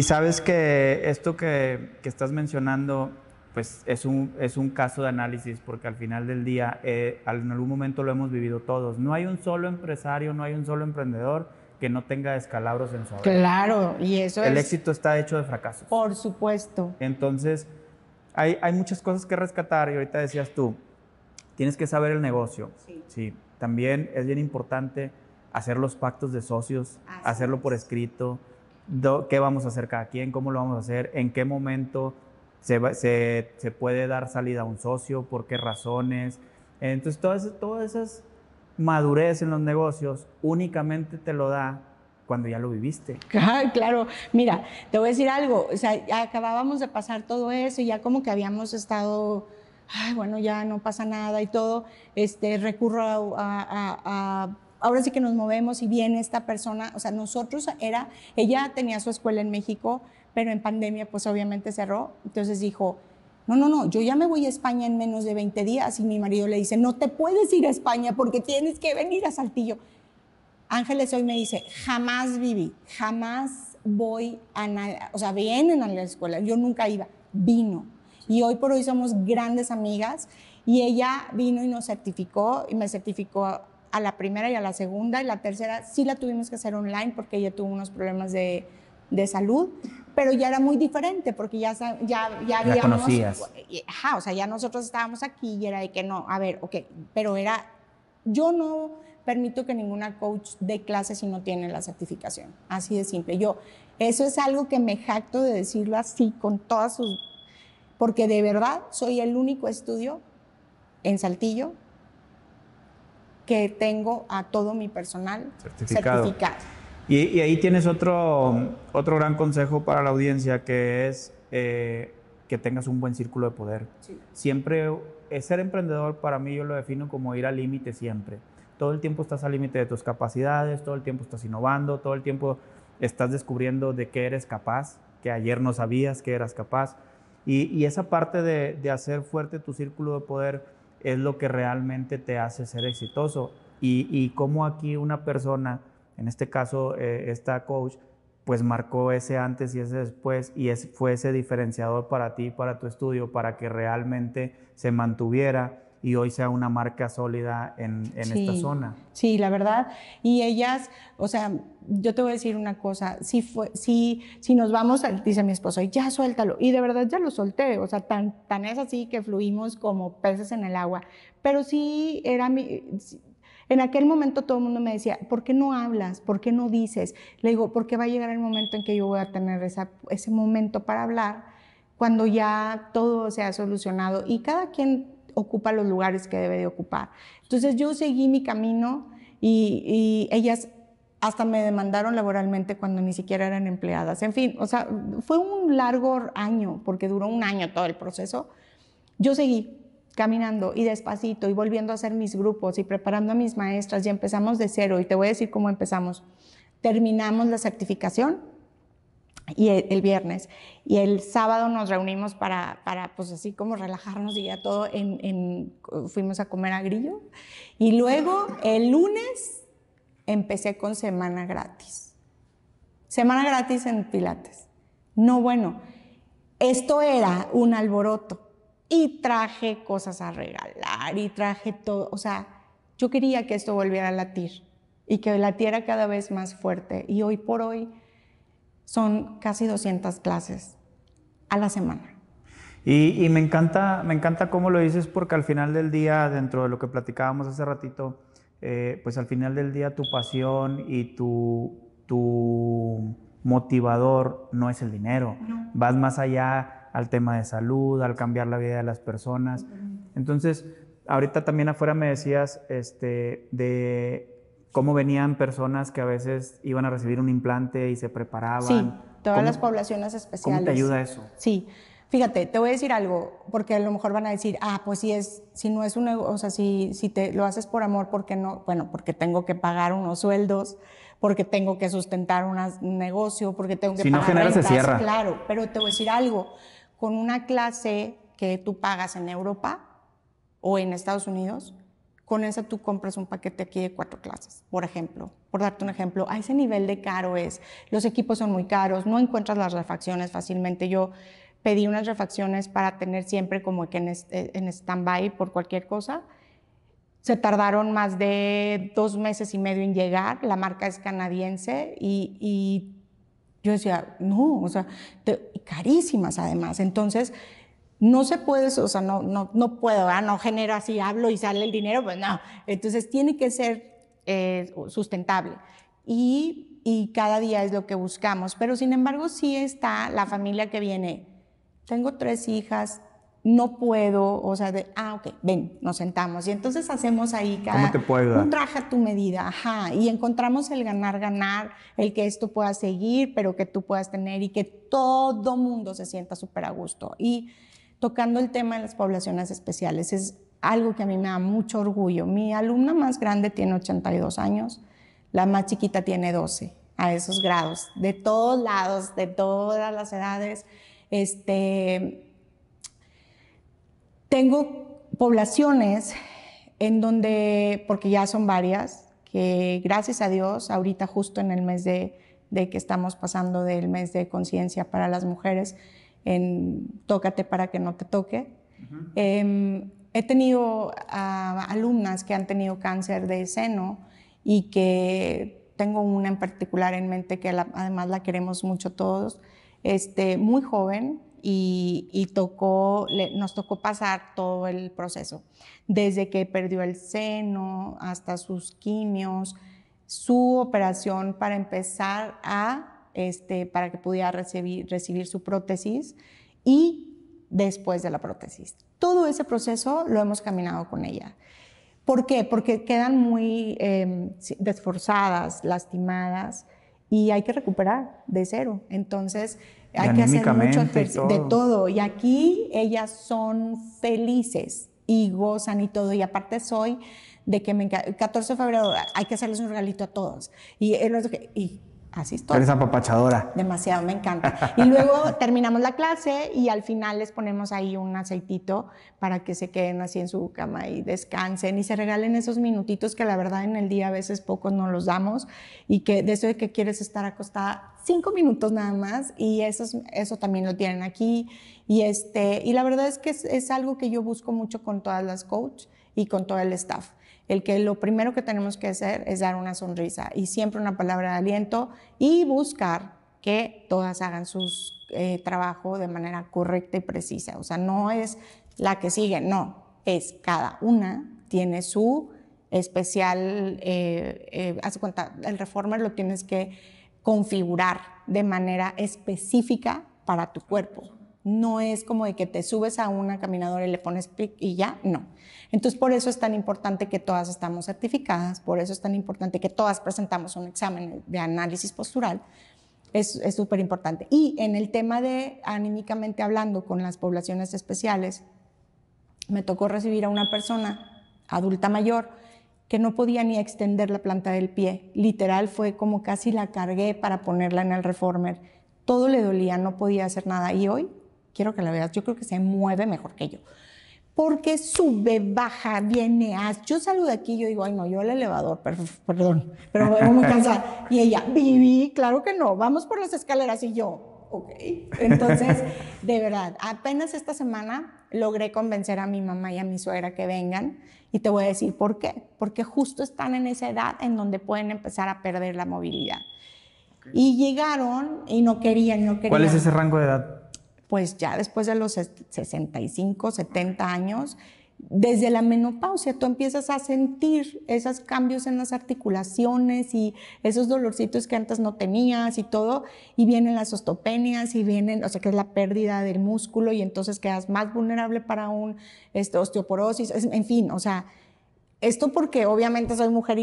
sabes que esto que, estás mencionando, pues es un, caso de análisis, porque al final del día, eh, en algún momento lo hemos vivido todos. No hay un solo empresario, no hay un solo emprendedor que no tenga descalabros en su Claro, y eso El éxito está hecho de fracasos. Por supuesto. Entonces, hay, hay, muchas cosas que rescatar y ahorita decías tú, tienes que saber el negocio. Sí. También es bien importante hacer los pactos de socios, hacerlo por escrito, qué vamos a hacer cada quien, cómo lo vamos a hacer, en qué momento se, se, se puede dar salida a un socio, por qué razones. Entonces, todas, todas esas madurez en los negocios únicamente te lo da cuando ya lo viviste. [LAUGHS] Ah, claro, Mira, te voy a decir algo. O sea, acabábamos de pasar todo eso y ya como que habíamos estado, bueno, ya no pasa nada y todo. Este, recurro a ahora sí que nos movemos y viene esta persona, o sea, nosotros era, ella tenía su escuela en México, pero en pandemia pues obviamente cerró, entonces dijo, no, no, no, yo ya me voy a España en menos de 20 días y mi marido le dice, no te puedes ir a España porque tienes que venir a Saltillo. Ángeles hoy me dice, jamás viví, jamás voy a nada, o sea, vienen a la escuela, yo nunca iba, vino. Y hoy por hoy somos grandes amigas y ella vino y nos certificó y me certificó a la primera y a la segunda y la tercera sí la tuvimos que hacer online porque ella tuvo unos problemas de, de salud, pero ya era muy diferente porque ya, ya, ya, Conocías. Eh, o sea, ya nosotros estábamos aquí y era de que no, a ver, ok, pero era, yo no permito que ninguna coach dé clases si no tiene la certificación, así de simple. Yo, eso es algo que me jacto de decirlo así, con todas sus... Porque de verdad soy el único estudio en Saltillo que tengo a todo mi personal certificado. Y, ahí tienes otro, otro gran consejo para la audiencia que es eh, que tengas un buen círculo de poder. Siempre, ser emprendedor para mí yo lo defino como ir al límite siempre. Todo el tiempo estás al límite de tus capacidades, todo el tiempo estás innovando, todo el tiempo estás descubriendo de qué eres capaz, que ayer no sabías que eras capaz. Y, esa parte de, hacer fuerte tu círculo de poder es lo que realmente te hace ser exitoso. Y, y cómo aquí una persona en este caso eh, esta coach, pues marcó ese antes y ese después y es, fue ese diferenciador para ti, para tu estudio, para que realmente se mantuviera y hoy sea una marca sólida en, en esta zona. Sí, la verdad. Y ellas, o sea, yo te voy a decir una cosa, si, fue, si, si nos vamos, dice mi esposo, ya suéltalo. Y de verdad ya lo solté, o sea, tan, tan es así que fluimos como peces en el agua. Pero sí, era mi, en aquel momento todo el mundo me decía, ¿por qué no hablas? ¿Por qué no dices? Le digo, porque va a llegar el momento en que yo voy a tener ese momento para hablar cuando ya todo se ha solucionado y cada quien ocupa los lugares que debe de ocupar. Entonces yo seguí mi camino y, y ellas hasta me demandaron laboralmente cuando ni siquiera eran empleadas. En fin, o sea, fue un largo año, porque duró un año todo el proceso. Yo seguí, caminando y despacito y volviendo a hacer mis grupos y preparando a mis maestras y empezamos de cero y te voy a decir cómo empezamos. Terminamos la certificación y el, viernes y el sábado nos reunimos para, para pues así como relajarnos y ya todo en, fuimos a comer a grillo y luego el lunes empecé con semana gratis. Semana gratis en Pilates. No, bueno, esto era un alboroto y traje cosas a regalar y traje todo, o sea, yo quería que esto volviera a latir y que latiera cada vez más fuerte y hoy por hoy son casi 200 clases a la semana. Y, me, encanta, me encanta cómo lo dices porque al final del día, dentro de lo que platicábamos hace ratito, eh, pues al final del día tu pasión y tu, tu motivador no es el dinero, vas más allá al tema de salud, al cambiar la vida de las personas. Entonces, ahorita también afuera me decías este, de cómo venían personas que a veces iban a recibir un implante y se preparaban. Sí, todas las poblaciones especiales. ¿Cómo te ayuda eso? Sí. Fíjate, te voy a decir algo, porque a lo mejor van a decir, ah, pues si es, si no es un, o sea, si, si te lo haces por amor, ¿por qué no? Bueno, porque tengo que pagar unos sueldos, porque tengo que sustentar un negocio, porque tengo que si no genera, se cierra. Claro, pero te voy a decir algo con una clase que tú pagas en Europa o en Estados Unidos, con esa tú compras un paquete aquí de cuatro clases, por ejemplo, por darte un ejemplo, a ese nivel de caro es, los equipos son muy caros, no encuentras las refacciones fácilmente, yo pedí unas refacciones para tener siempre como que en, en stand-by por cualquier cosa, se tardaron más de dos meses y medio en llegar, la marca es canadiense y, y yo decía, no, o sea, te, carísimas además. Entonces, no se puede, o sea, no, no, puedo, ¿verdad? Ah, no genero así, hablo y sale el dinero, pues no. Entonces, tiene que ser eh, sustentable. Y, y cada día es lo que buscamos. Pero, sin embargo, sí está la familia que viene. Tengo tres hijas, no puedo, o sea, de, ah, ok, ven, nos sentamos. Y entonces hacemos ahí cada... ¿Cómo te puedo Un traje tu medida, ajá. Y encontramos el ganar, ganar, el que esto pueda seguir, pero que tú puedas tener y que todo mundo se sienta súper a gusto. Y tocando el tema de las poblaciones especiales, es algo que a mí me da mucho orgullo. Mi alumna más grande tiene 82 años, la más chiquita tiene 12, a esos grados, de todos lados, de todas las edades. Este tengo poblaciones en donde, porque ya son varias, que gracias a Dios, ahorita justo en el mes de, que estamos pasando del mes de conciencia para las mujeres, en Tócate para que no te toque, em, he tenido ah, alumnas que han tenido cáncer de seno y que tengo una en particular en mente que además la queremos mucho todos, este, muy joven, y, tocó, nos tocó pasar todo el proceso, desde que perdió el seno hasta sus quimios, su operación para empezar a, este, para que pudiera recibir, recibir su prótesis y después de la prótesis. Todo ese proceso lo hemos caminado con ella. ¿Por qué? Porque quedan muy em, desforzadas, lastimadas y hay que recuperar de cero. Entonces, hay que hacer mucho ejercicio, de todo. Y aquí ellas son felices y gozan y todo. Y aparte soy de que me encanta, 14 de febrero hay que hacerles un regalito a todos. Y, y Así estoy. Eres apapachadora. Demasiado, me encanta. Y luego [LAUGHS] terminamos la clase y al final les ponemos ahí un aceitito para que se queden así en su cama y descansen y se regalen esos minutitos que la verdad en el día a veces pocos no los damos y que de eso de que quieres estar acostada cinco minutos nada más y eso, eso también lo tienen aquí y, este, y la verdad es que es, es algo que yo busco mucho con todas las coaches y con todo el staff el que lo primero que tenemos que hacer es dar una sonrisa y siempre una palabra de aliento y buscar que todas hagan su eh, trabajo de manera correcta y precisa. O sea, no es la que sigue, no, es cada una tiene su especial, eh, eh, cuenta, el reformer lo tienes que configurar de manera específica para tu cuerpo. No es como de que te subes a una caminadora y le pones pic y ya, no. Entonces, por eso es tan importante que todas estamos certificadas, por eso es tan importante que todas presentamos un examen de análisis postural. Es súper importante. Y en el tema de anímicamente hablando con las poblaciones especiales, me tocó recibir a una persona adulta mayor que no podía ni extender la planta del pie. Literal fue como casi la cargué para ponerla en el reformer. Todo le dolía, no podía hacer nada. Y hoy quiero que la veas, yo creo que se mueve mejor que yo. Porque sube, baja, viene, haz. Yo salgo de aquí yo digo, ay, no, yo al elevador, perdón, pero me voy muy cansada. Y ella, viví claro que no, vamos por las escaleras. Y yo, ok. Entonces, de verdad, apenas esta semana logré convencer a mi mamá y a mi suegra que vengan. Y te voy a decir por qué. Porque justo están en esa edad en donde pueden empezar a perder la movilidad. Y llegaron y no querían, no querían. ¿Cuál es ese rango de edad? pues ya después de los 65, 70 años, desde la menopausia tú empiezas a sentir esos cambios en las articulaciones y esos dolorcitos que antes no tenías y todo, y vienen las osteopenias y vienen, o sea, que es la pérdida del músculo y entonces quedas más vulnerable para un este, osteoporosis, en fin, o sea, esto porque obviamente soy mujer,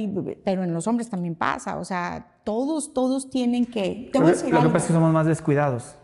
pero en los hombres también pasa, o sea, todos, todos tienen que... lo que es que somos más descuidados.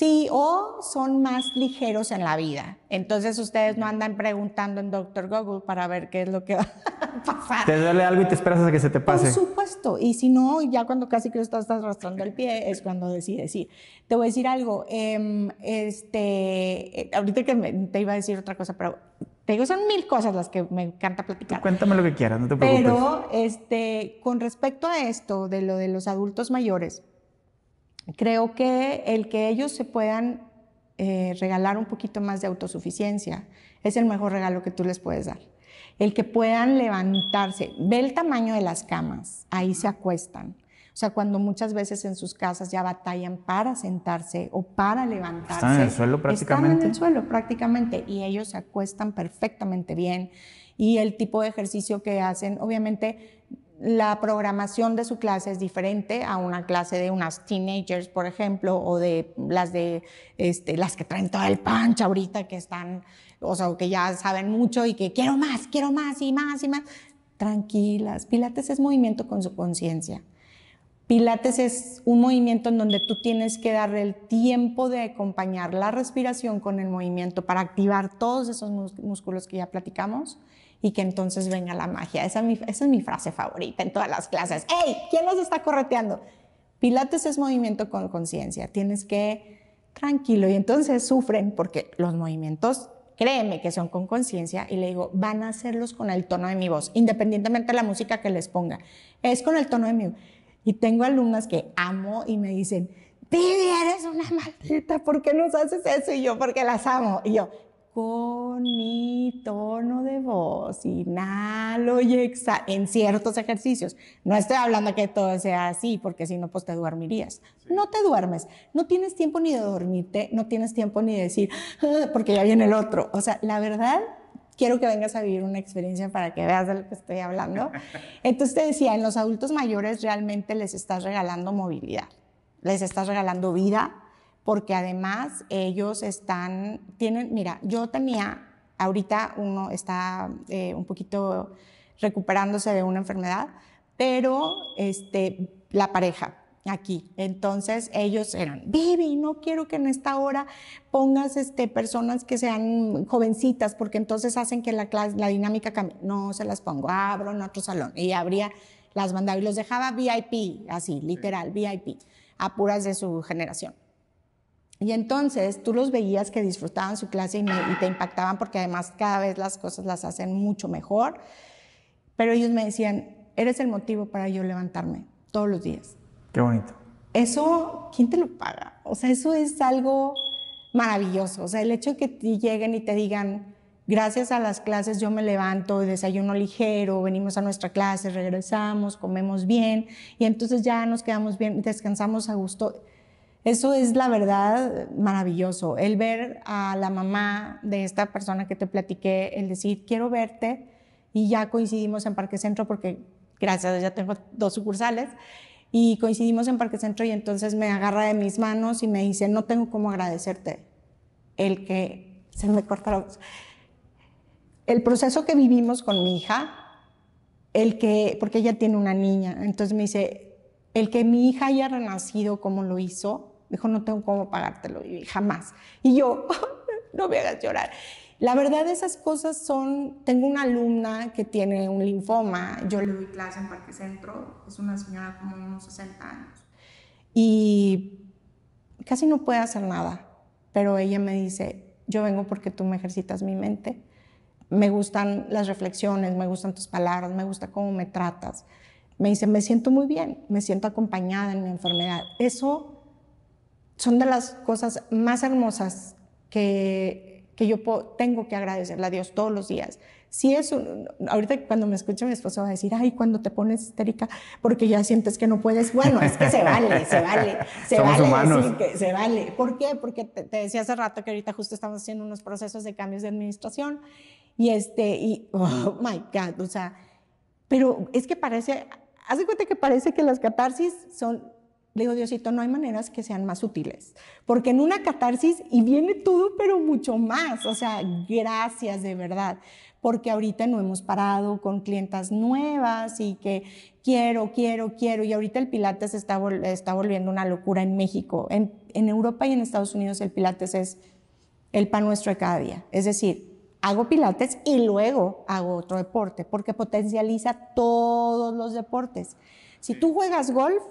Sí, o son más ligeros en la vida. Entonces ustedes no andan preguntando en Doctor Google para ver qué es lo que [LAUGHS] va a pasar. Te duele algo y te esperas a que se te pase. Por supuesto. Y si no, ya cuando casi que estás arrastrando el pie, es cuando decides sí. Te voy a decir algo. Em, este, eh, ahorita que te iba a decir otra cosa, pero te digo, son mil cosas las que me encanta platicar. cuéntame lo que quieras, no te preocupes. Pero este, con respecto a esto, de lo de los adultos mayores, creo que el que ellos se puedan eh, regalar un poquito más de autosuficiencia es el mejor regalo que tú les puedes dar. El que puedan levantarse, ve el tamaño de las camas, ahí se acuestan. O sea, cuando muchas veces en sus casas ya batallan para sentarse o para levantarse. Están en el suelo prácticamente. Están en el suelo prácticamente y ellos se acuestan perfectamente bien. Y el tipo de ejercicio que hacen, obviamente la programación de su clase es diferente a una clase de unas teenagers, por ejemplo, o de las de este, las que traen todo el pancha ahorita, que están, o sea, que ya saben mucho y que quiero más, quiero más y más y más. Tranquilas, Pilates es movimiento con su conciencia. Pilates es un movimiento en donde tú tienes que darle el tiempo de acompañar la respiración con el movimiento para activar todos esos músculos que ya platicamos y que entonces venga la magia. Esa es mi, esa es mi frase favorita en todas las clases. ¡Ey! ¿Quién nos está correteando? Pilates es movimiento con conciencia. Tienes que tranquilo y entonces sufren porque los movimientos, créeme que son con conciencia y le digo, van a hacerlos con el tono de mi voz, independientemente de la música que les ponga. Es con el tono de mi voz. Y tengo alumnas que amo y me dicen, Vivi, eres una maldita, ¿por qué nos haces eso? Y yo, porque las amo. Y yo, con mi tono de voz. Inhalo y exhalo en ciertos ejercicios. No estoy hablando que todo sea así, porque si no, pues te dormirías. No te duermes. No tienes tiempo ni de dormirte, no tienes tiempo ni de decir, ah", porque ya viene el otro. O sea, la verdad, quiero que vengas a vivir una experiencia para que veas de lo que estoy hablando. [LAUGHS] Entonces te decía, en los adultos mayores realmente les estás regalando movilidad, les estás regalando vida, porque además ellos están, tienen, mira, yo tenía, ahorita uno está eh, un poquito recuperándose de una enfermedad, pero este, la pareja aquí. Entonces ellos eran, baby, no quiero que en esta hora pongas este, personas que sean jovencitas, porque entonces hacen que la, la dinámica cambie. No se las pongo, abro en otro salón. Y abría, las mandaba y los dejaba VIP, así, literal, VIP, a puras de su generación. Y entonces tú los veías que disfrutaban su clase y, te impactaban porque además cada vez las cosas las hacen mucho mejor. Pero ellos me decían, eres el motivo para yo levantarme todos los días. Qué bonito. Eso, ¿quién te lo paga? O sea, eso es algo maravilloso. O sea, el hecho de que te lleguen y te digan, gracias a las clases yo me levanto, desayuno ligero, venimos a nuestra clase, regresamos, comemos bien y entonces ya nos quedamos bien, descansamos a gusto eso es la verdad maravilloso. El ver a la mamá de esta persona que te platiqué, el decir, quiero verte, y ya coincidimos en Parque Centro porque, gracias, ya tengo dos sucursales, y coincidimos en Parque Centro y entonces me agarra de mis manos y me dice, no tengo cómo agradecerte el que se me corta la voz. El proceso que vivimos con mi hija, el que, porque ella tiene una niña, entonces me dice, el que mi hija haya renacido como lo hizo, dijo, no tengo cómo pagártelo, y jamás. Y yo, [LAUGHS] no me hagas llorar. La verdad, esas cosas son. Tengo una alumna que tiene un linfoma. Yo le doy clase en Parque Centro. Es una señora como de unos 60 años. Y casi no puede hacer nada. Pero ella me dice: Yo vengo porque tú me ejercitas mi mente. Me gustan las reflexiones, me gustan tus palabras, me gusta cómo me tratas. Me dice: Me siento muy bien, me siento acompañada en mi enfermedad. Eso son de las cosas más hermosas que, que yo tengo que agradecerle a Dios todos los días. Si es ahorita cuando me escucha mi esposo va a decir, ay, cuando te pones histérica porque ya sientes que no puedes, bueno, es que se vale, se vale, se vale que se vale. ¿Por qué? Porque te, te, decía hace rato que ahorita justo estamos haciendo unos procesos de cambios de administración y este, y, oh my God, o sea, pero es que parece, hace cuenta que parece que las catarsis son le digo, Diosito, no hay maneras que sean más útiles. porque en una catarsis y viene todo, pero mucho más. O sea, gracias de verdad, porque ahorita no hemos parado con clientas nuevas y que quiero, quiero, quiero. Y ahorita el Pilates está, está volviendo una locura en México. en Europa y en Estados Unidos el Pilates es el pan nuestro de cada día. Es decir, hago pilates y luego hago otro deporte, porque potencializa todos los deportes. Si tú juegas golf,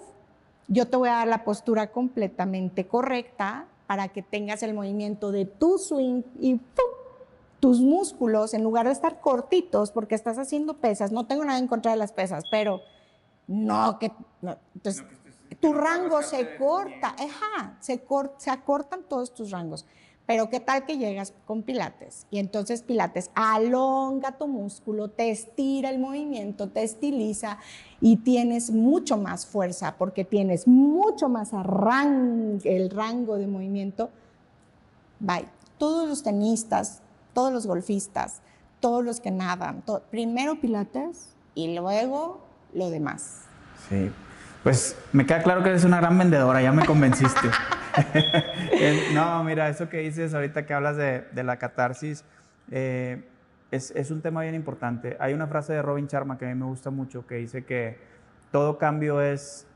yo te voy a dar la postura completamente correcta para que tengas el movimiento de tu swing y tus músculos, en lugar de estar cortitos porque estás haciendo pesas, no tengo nada en contra de las pesas, pero no, que... tu rango se corta, se acortan todos tus rangos. Pero qué tal que llegas con Pilates y entonces Pilates alonga tu músculo, te estira el movimiento, te estiliza y tienes mucho más fuerza porque tienes mucho más arran el rango de movimiento. Bye. Todos los tenistas, todos los golfistas, todos los que nadan, primero Pilates y luego lo demás. Sí. Pues me queda claro que eres una gran vendedora, ya me convenciste. [LAUGHS] [LAUGHS] no, mira, eso que dices ahorita que hablas de, la catarsis, eh, es, un tema bien importante. Hay una frase de Robin Charma que a mí me gusta mucho que dice que todo cambio es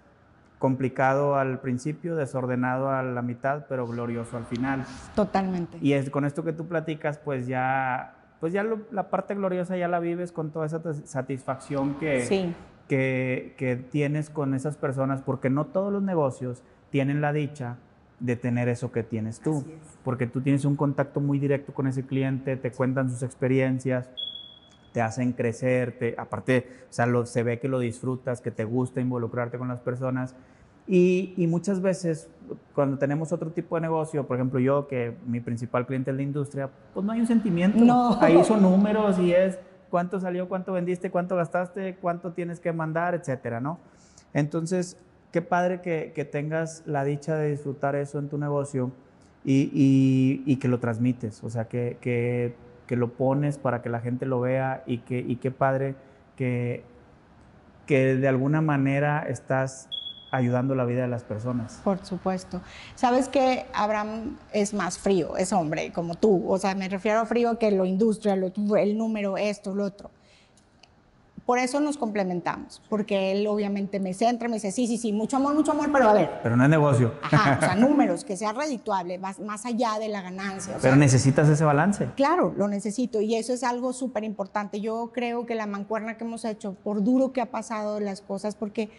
complicado al principio, desordenado a la mitad, pero glorioso al final. Totalmente. Y es, con esto que tú platicas, pues ya, pues ya la parte gloriosa ya la vives con toda esa satisfacción que, que tienes con esas personas, porque no todos los negocios tienen la dicha de tener eso que tienes tú, porque tú tienes un contacto muy directo con ese cliente, te cuentan sus experiencias, te hacen crecer, te, aparte, o sea, se ve que lo disfrutas, que te gusta involucrarte con las personas. Y, y, muchas veces, cuando tenemos otro tipo de negocio, por ejemplo, yo, que mi principal cliente es la industria, pues no hay un sentimiento. No. Ahí son números y es cuánto salió, cuánto vendiste, cuánto gastaste, cuánto tienes que mandar, etcétera, ¿no? Entonces, qué padre que, tengas la dicha de disfrutar eso en tu negocio y, que lo transmites, o sea, que, lo pones para que la gente lo vea y, que, qué padre que, de alguna manera estás ayudando la vida de las personas. Por supuesto. Sabes que Abraham es más frío, es hombre, como tú. O sea, me refiero a frío que lo industria, el número, esto, lo otro. Por eso nos complementamos, porque él obviamente me centra, me dice, sí, sí, sí, mucho amor, mucho amor, pero a ver. Pero no es negocio. Ajá, o sea, [LAUGHS] números, que sea redituable, más, más allá de la ganancia. pero necesitas ese balance. Claro, lo necesito y eso es algo súper importante. Yo creo que la mancuerna que hemos hecho, por duro que ha pasado las cosas, porque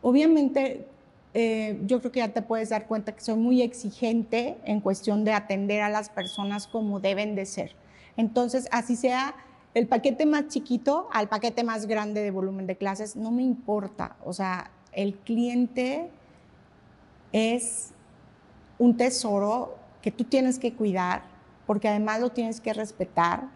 obviamente eh, yo creo que ya te puedes dar cuenta que soy muy exigente en cuestión de atender a las personas como deben de ser. Entonces, así sea el paquete más chiquito al paquete más grande de volumen de clases, no me importa. O sea, el cliente es un tesoro que tú tienes que cuidar, porque además lo tienes que respetar,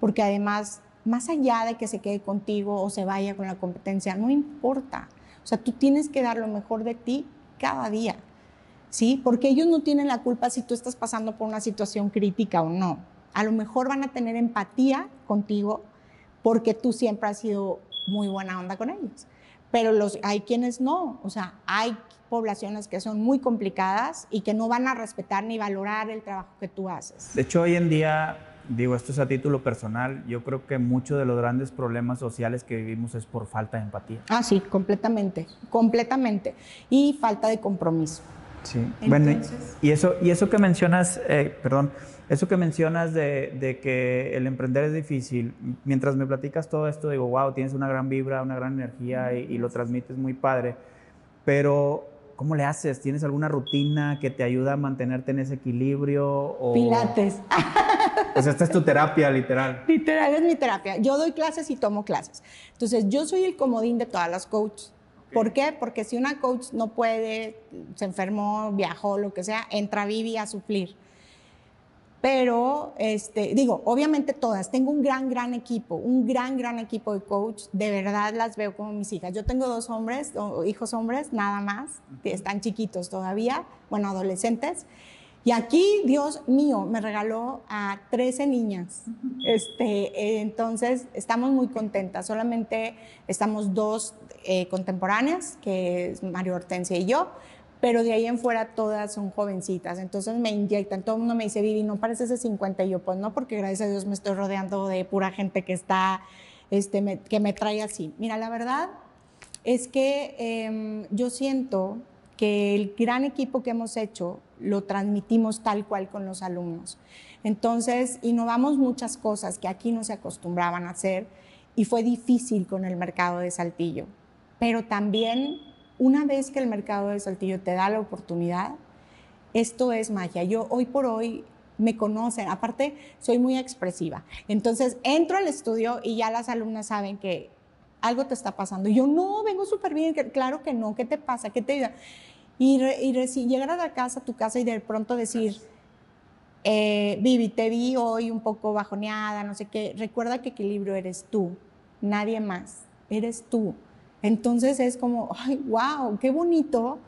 porque además, más allá de que se quede contigo o se vaya con la competencia, no importa. O sea, tú tienes que dar lo mejor de ti cada día, ¿sí? Porque ellos no tienen la culpa si tú estás pasando por una situación crítica o no. A lo mejor van a tener empatía contigo porque tú siempre has sido muy buena onda con ellos. Pero hay quienes no, o sea, hay poblaciones que son muy complicadas y que no van a respetar ni valorar el trabajo que tú haces. De hecho, hoy en día, digo, esto es a título personal, yo creo que muchos de los grandes problemas sociales que vivimos es por falta de empatía. Ah, sí, completamente, completamente. Y falta de compromiso. Sí, bueno, y eso, y eso que mencionas, eh, perdón, eso que mencionas de, que el emprender es difícil, mientras me platicas todo esto, digo, wow, tienes una gran vibra, una gran energía y, lo transmites muy padre, pero ¿cómo le haces? ¿Tienes alguna rutina que te ayuda a mantenerte en ese equilibrio? O... Pilates. [LAUGHS] esta es tu terapia, literal. Literal es mi terapia. Yo doy clases y tomo clases. Entonces, yo soy el comodín de todas las coaches. ¿Por qué? Porque si una coach no puede, se enfermó, viajó, lo que sea, entra Vivi a sufrir pero este, digo, obviamente todas, tengo un gran, gran equipo, un gran, gran equipo de coach, de verdad las veo como mis hijas. Yo tengo dos hombres, hijos hombres, nada más, que están chiquitos todavía, bueno, adolescentes. Y aquí Dios mío me regaló a 13 niñas. Este, entonces estamos muy contentas. Solamente estamos dos eh, contemporáneas, que es Mario Hortensia y yo, pero de ahí en fuera todas son jovencitas. Entonces me inyectan, todo el mundo me dice, Vivi, no pareces de 50 y yo, pues no, porque gracias a Dios me estoy rodeando de pura gente que está, este, me, que me trae así. Mira, la verdad es que em, yo siento que el gran equipo que hemos hecho lo transmitimos tal cual con los alumnos. Entonces, innovamos muchas cosas que aquí no se acostumbraban a hacer y fue difícil con el mercado de Saltillo, pero también una vez que el mercado del Saltillo te da la oportunidad, esto es magia. Yo hoy por hoy me conocen, aparte soy muy expresiva. Entonces entro al estudio y ya las alumnas saben que algo te está pasando. yo no, vengo súper bien, claro que no, ¿qué te pasa? ¿Qué te diga Y, si llegar a la casa, a tu casa y de pronto decir, eh, Vivi, te vi hoy un poco bajoneada, no sé qué, recuerda que equilibrio eres tú, nadie más, eres tú. Entonces es como, ay, wow, qué bonito,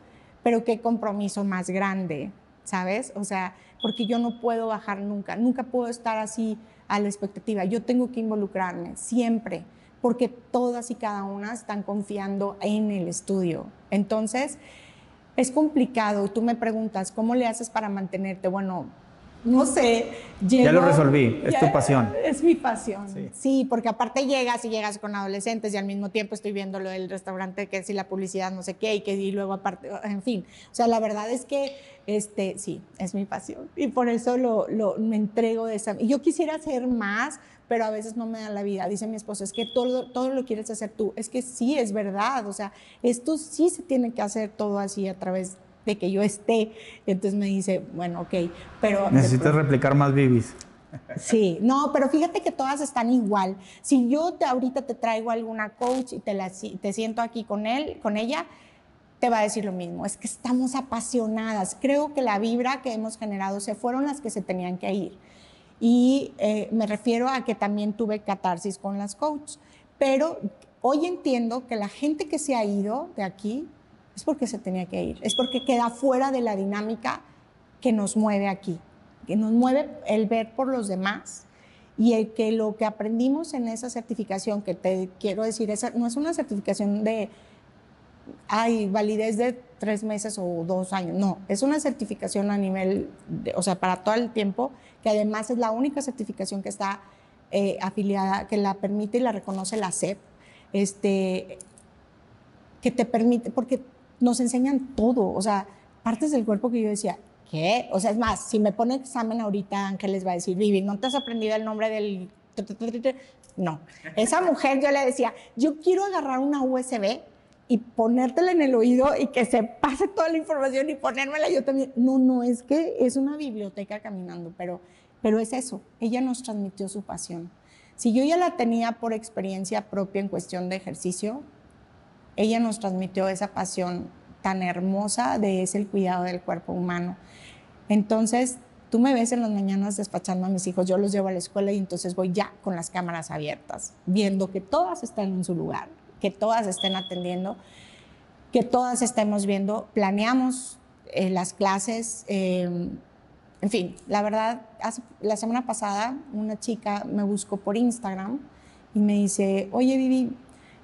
pero qué compromiso más grande, ¿sabes? O sea, porque yo no puedo bajar nunca, nunca puedo estar así a la expectativa, yo tengo que involucrarme siempre, porque todas y cada una están confiando en el estudio. Entonces, es complicado, tú me preguntas, ¿cómo le haces para mantenerte? Bueno, no sé. ya lo resolví, es tu pasión. Es mi pasión, sí. porque aparte llegas y llegas con adolescentes y al mismo tiempo estoy viendo lo del restaurante que si la publicidad no sé qué y que y luego aparte, en fin. O sea, la verdad es que este, sí, es mi pasión y por eso lo, lo, me entrego de esa... Yo quisiera hacer más, pero a veces no me da la vida. Dice mi esposo, es que todo, todo lo quieres hacer tú. Es que sí, es verdad. O sea, esto sí se tiene que hacer todo así a través de que yo esté. Entonces me dice, bueno, ok, pero... Necesitas replicar más bibis. Sí, no, pero fíjate que todas están igual. Si yo ahorita te traigo alguna coach y te, la, te siento aquí con él, con ella, te va a decir lo mismo. Es que estamos apasionadas. Creo que la vibra que hemos generado se fueron las que se tenían que ir. Y eh, me refiero a que también tuve catarsis con las coaches. Pero hoy entiendo que la gente que se ha ido de aquí es porque se tenía que ir, es porque queda fuera de la dinámica que nos mueve aquí, que nos mueve el ver por los demás y el que lo que aprendimos en esa certificación, que te quiero decir, esa no es una certificación de, hay validez de tres meses o dos años, no, es una certificación a nivel, o sea, para todo el tiempo, que además es la única certificación que está eh, afiliada, que la permite y la reconoce la SEP, este, que te permite, porque nos enseñan todo, o sea, partes del cuerpo que yo decía, ¿qué? O sea, es más, si me pone examen ahorita, Ángel les va a decir, Vivi, ¿no te has aprendido el nombre del...? No, esa mujer yo le decía, yo quiero agarrar una USB y ponértela en el oído y que se pase toda la información y ponérmela yo también. No, no, es que es una biblioteca caminando, pero, pero es eso, ella nos transmitió su pasión. Si yo ya la tenía por experiencia propia en cuestión de ejercicio, ella nos transmitió esa pasión tan hermosa de ese cuidado del cuerpo humano. Entonces, tú me ves en las mañanas despachando a mis hijos, yo los llevo a la escuela y entonces voy ya con las cámaras abiertas, viendo que todas están en su lugar, que todas estén atendiendo, que todas estemos viendo, planeamos eh, las clases. Em, en fin, la verdad, la semana pasada una chica me buscó por Instagram y me dice, oye Vivi,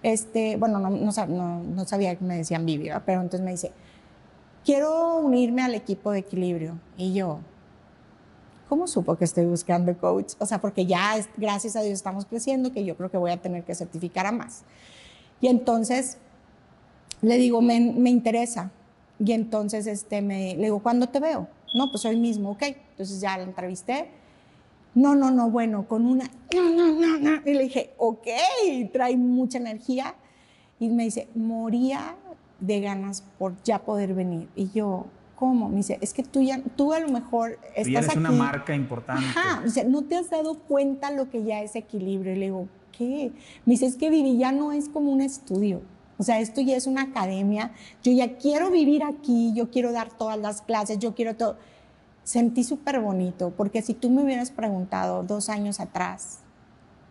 este, bueno, no, sabía que me decían vivir, pero entonces me dice, quiero unirme al equipo de equilibrio. Y yo, ¿cómo supo que estoy buscando coach? O sea, porque ya, gracias a Dios, estamos creciendo, que yo creo que voy a tener que certificar a más. Y entonces le digo, me, interesa. Y entonces este, me, le digo, ¿cuándo te veo? No, pues hoy mismo, ok. Entonces ya la entrevisté no, no, no, bueno, con una, no, no, no, no. Y le dije, ok, trae mucha energía. Y me dice, moría de ganas por ya poder venir. Y yo, ¿cómo? Me dice, es que tú ya, tú a lo mejor estás aquí. ya una marca importante. Ajá, o sea, no te has dado cuenta lo que ya es equilibrio. Y le digo, ¿qué? Me dice, es que vivir ya no es como un estudio. O sea, esto ya es una academia. Yo ya quiero vivir aquí, yo quiero dar todas las clases, yo quiero todo sentí súper bonito, porque si tú me hubieras preguntado dos años atrás,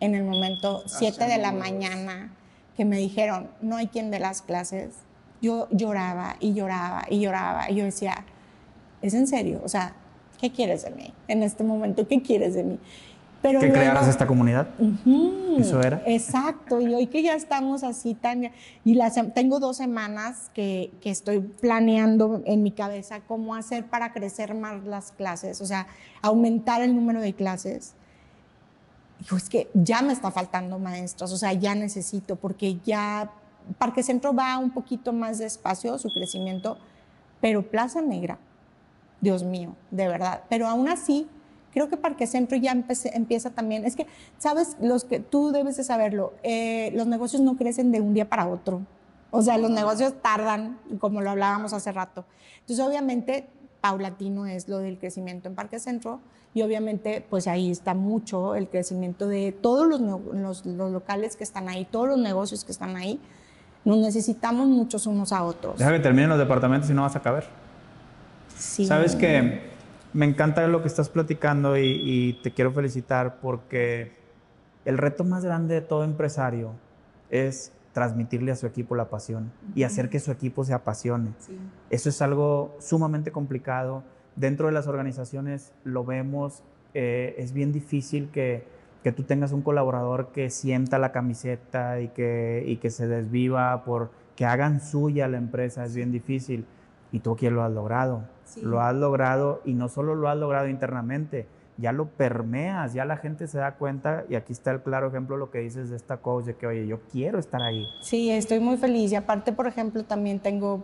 en el momento 7 de la mañana, que me dijeron, no hay quien de las clases, yo lloraba y lloraba y lloraba. Y yo decía, ¿es en serio? O sea, ¿qué quieres de mí en este momento? ¿Qué quieres de mí? que crearas esta comunidad. Eso era. Exacto, y hoy que ya estamos así, Tania, y tengo dos semanas que, que, estoy planeando en mi cabeza cómo hacer para crecer más las clases, o sea, aumentar el número de clases. Digo, es que ya me está faltando maestros, o sea, ya necesito, porque ya Parque Centro va un poquito más despacio su crecimiento, pero Plaza Negra, Dios mío, de verdad, pero aún así Creo que Parque Centro ya empieza también. Es que, sabes, los que tú debes de saberlo, eh, los negocios no crecen de un día para otro. O sea, los negocios tardan, como lo hablábamos hace rato. Entonces, obviamente, paulatino es lo del crecimiento en Parque Centro y obviamente pues ahí está mucho el crecimiento de todos los, los, locales que están ahí, todos los negocios que están ahí. Nos necesitamos muchos unos a otros. Deja que terminen los departamentos y no vas a caber. Sí. Sabes que me encanta lo que estás platicando y, te quiero felicitar porque el reto más grande de todo empresario es transmitirle a su equipo la pasión y hacer que su equipo se apasione. Eso es algo sumamente complicado. Dentro de las organizaciones lo vemos, eh, es bien difícil que, tú tengas un colaborador que sienta la camiseta y que, y que se desviva por que hagan suya la empresa, es bien difícil. Y tú aquí lo has logrado. Lo has logrado y no solo lo has logrado internamente, ya lo permeas, ya la gente se da cuenta y aquí está el claro ejemplo lo que dices de esta coach, de que, oye, yo quiero estar ahí. Sí, estoy muy feliz y aparte, por ejemplo, también tengo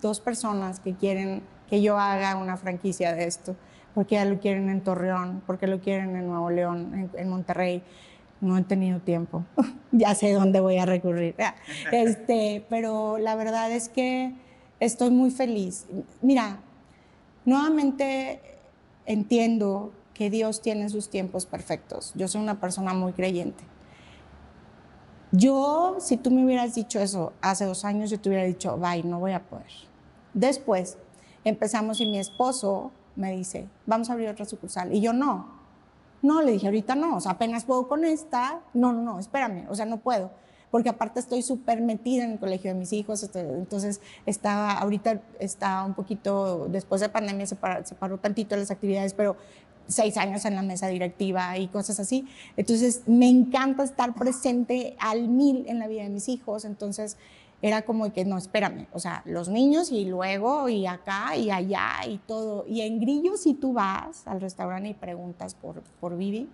dos personas que quieren que yo haga una franquicia de esto, porque ya lo quieren en Torreón, porque lo quieren en Nuevo León, en, en Monterrey. No he tenido tiempo, [LAUGHS] ya sé dónde voy a recurrir. [LAUGHS] Este, pero la verdad es que estoy muy feliz. Mira, nuevamente entiendo que Dios tiene sus tiempos perfectos. Yo soy una persona muy creyente. Yo, si tú me hubieras dicho eso hace dos años, yo te hubiera dicho, bye, no voy a poder. Después empezamos y mi esposo me dice, vamos a abrir otra sucursal. Y yo no. No, le dije, ahorita no, o sea, apenas puedo con esta. No, no, no, espérame, o sea, no puedo porque aparte estoy súper metida en el colegio de mis hijos, este, entonces estaba, ahorita está un poquito, después de pandemia se, paró, tantito las actividades, pero seis años en la mesa directiva y cosas así. Entonces, me encanta estar presente al mil en la vida de mis hijos. Entonces, era como que, no, espérame, o sea, los niños y luego y acá y allá y todo. Y en Grillo, si tú vas al restaurante y preguntas por, por Vivi,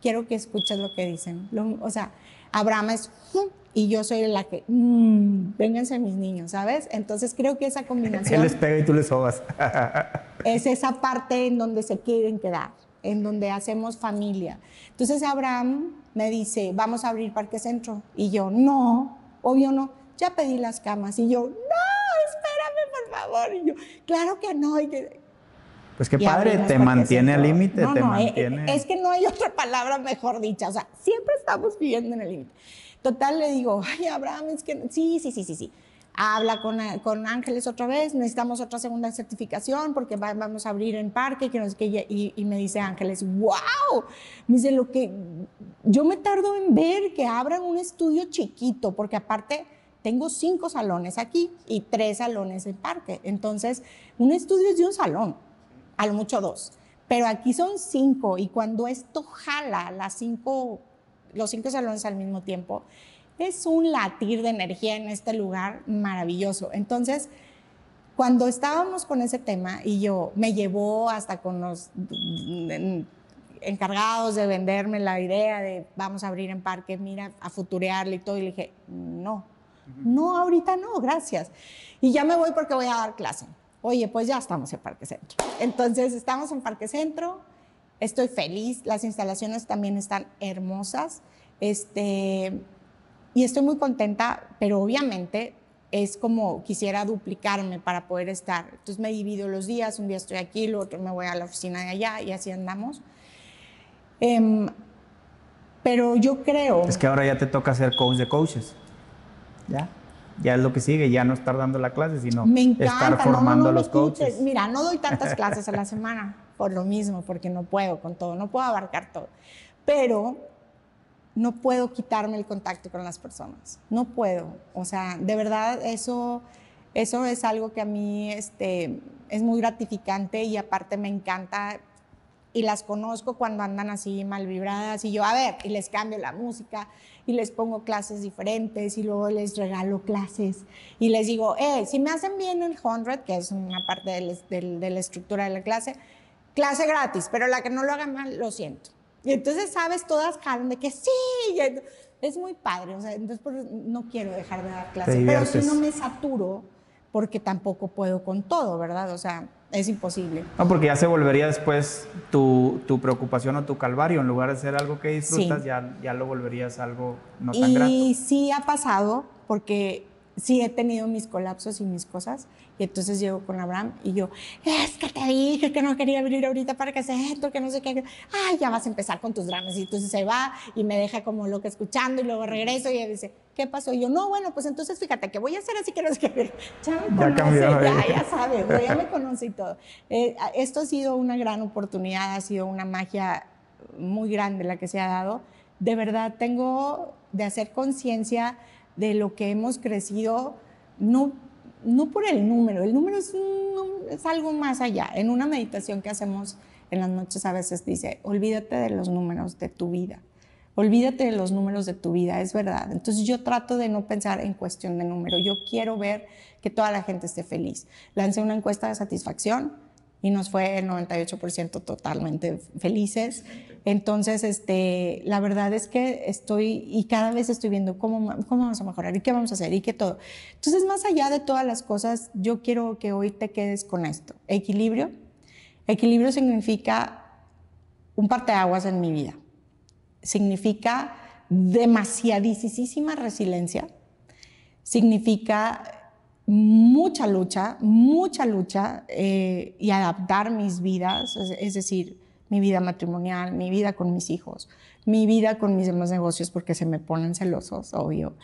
quiero que escuches lo que dicen. o sea, Abraham es y yo soy la que, mm, vénganse mis niños, ¿sabes? Entonces creo que esa combinación... Él les pega y tú les sobas. [LAUGHS] es esa parte en donde se quieren quedar, en donde hacemos familia. Entonces Abraham me dice, vamos a abrir Parque Centro. Y yo, no, obvio no, ya pedí las camas. Y yo, no, espérame, por favor. Y yo, claro que no. Y que, pues qué padre, te mantiene al límite, te eh, eh, mantiene. Es, que no hay [LAUGHS] otra palabra mejor dicha, o sea, siempre estamos viviendo en el límite. Total, le digo, ay, Abraham, es que sí, sí, sí, sí, sí. Habla con, con Ángeles otra vez, necesitamos otra segunda certificación porque vamos a abrir en parque, que no que y, y, me dice Ángeles, wow, me dice lo que yo me tardo en ver que abran un estudio chiquito, porque aparte tengo cinco salones aquí y tres salones en parque, entonces un estudio es de un salón, a lo mucho dos. Pero aquí son cinco y cuando esto jala las cinco, los cinco salones al mismo tiempo, es un latir de energía en este lugar maravilloso. Entonces, cuando estábamos con ese tema y yo me llevó hasta con los encargados de venderme la idea de vamos a abrir en parque, mira, a futurearle y todo, y le dije, no, no, ahorita no, gracias. Y ya me voy porque voy a dar clase oye, pues ya estamos en Parque Centro. Entonces, estamos en Parque Centro, estoy feliz, las instalaciones también están hermosas, este, y estoy muy contenta, pero obviamente es como quisiera duplicarme para poder estar. Entonces me divido los días, un día estoy aquí, el otro me voy a la oficina de allá y así andamos. Em, pero yo creo... Es que ahora ya te toca ser coach de coaches. ¿Ya? ya es lo que sigue, ya no estar dando la clase, sino estar formando a los coaches. Mira, no doy tantas [LAUGHS] clases a la semana por lo mismo, porque no puedo con todo, no puedo abarcar todo. Pero no puedo quitarme el contacto con las personas, no puedo. O sea, de verdad eso, eso es algo que a mí este, es muy gratificante y aparte me encanta y las conozco cuando andan así mal vibradas y yo, a ver, y les cambio la música y les pongo clases diferentes y luego les regalo clases y les digo, eh, si me hacen bien el 100, que es una parte de la estructura de la clase, clase gratis, pero la que no lo haga mal, lo siento. Y entonces, ¿sabes? Todas jalan de que sí, es muy padre, o sea, entonces no quiero dejar de dar clases, pero si no me saturo, porque tampoco puedo con todo, ¿verdad? O sea, es imposible. No, porque ya se volvería después tu, preocupación o tu calvario. En lugar de ser algo que disfrutas, ya, ya lo volverías algo no tan grato. Y sí ha pasado, porque sí he tenido mis colapsos y mis cosas. Y entonces llego con Abraham y yo, es que te dije que no quería venir ahorita para que se esto, que no sé qué. Ay, ya vas a empezar con tus dramas. Y entonces se va y me deja como loca escuchando y luego regreso y él dice, ¿qué pasó? Y yo, no, bueno, pues entonces fíjate que voy a hacer así que no es [LAUGHS] Ya me conoce, ¿eh? ya, sabe, [LAUGHS] ya me conoce y todo. Eh, esto ha sido una gran oportunidad, ha sido una magia muy grande la que se ha dado. De verdad, tengo de hacer conciencia de lo que hemos crecido, no, no por el número, el número es, es algo más allá. En una meditación que hacemos en las noches a veces dice, olvídate de los números de tu vida Olvídate de los números de tu vida, es verdad. Entonces yo trato de no pensar en cuestión de número. Yo quiero ver que toda la gente esté feliz. Lancé una encuesta de satisfacción y nos fue el 98% totalmente felices. Entonces, este, la verdad es que estoy y cada vez estoy viendo cómo, cómo vamos a mejorar y qué vamos a hacer y qué todo. Entonces, más allá de todas las cosas, yo quiero que hoy te quedes con esto. Equilibrio. Equilibrio significa un aguas en mi vida significa demasiadísima resiliencia, significa mucha lucha, mucha lucha eh, y adaptar mis vidas, es, es, decir, mi vida matrimonial, mi vida con mis hijos, mi vida con mis demás negocios porque se me ponen celosos, obvio.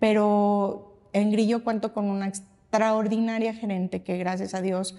Pero en Grillo cuento con una extraordinaria gerente que gracias a Dios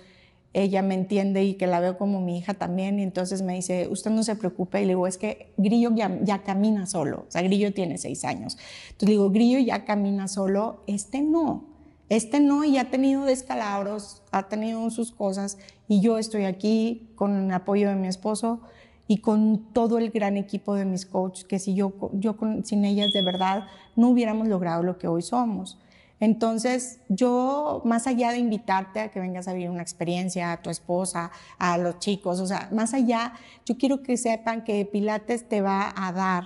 ella me entiende y que la veo como mi hija también. Y entonces me dice, usted no se preocupe. Y le digo, es que Grillo ya, camina solo. O sea, Grillo tiene seis años. Entonces le digo, Grillo ya camina solo. Este no. Este no y ha tenido descalabros, ha tenido sus cosas. Y yo estoy aquí con el apoyo de mi esposo y con todo el gran equipo de mis coaches, que si yo, yo sin ellas de verdad no hubiéramos logrado lo que hoy somos. Entonces, yo, más allá de invitarte a que vengas a vivir una experiencia, a tu esposa, a los chicos, o sea, más allá, yo quiero que sepan que Pilates te va a dar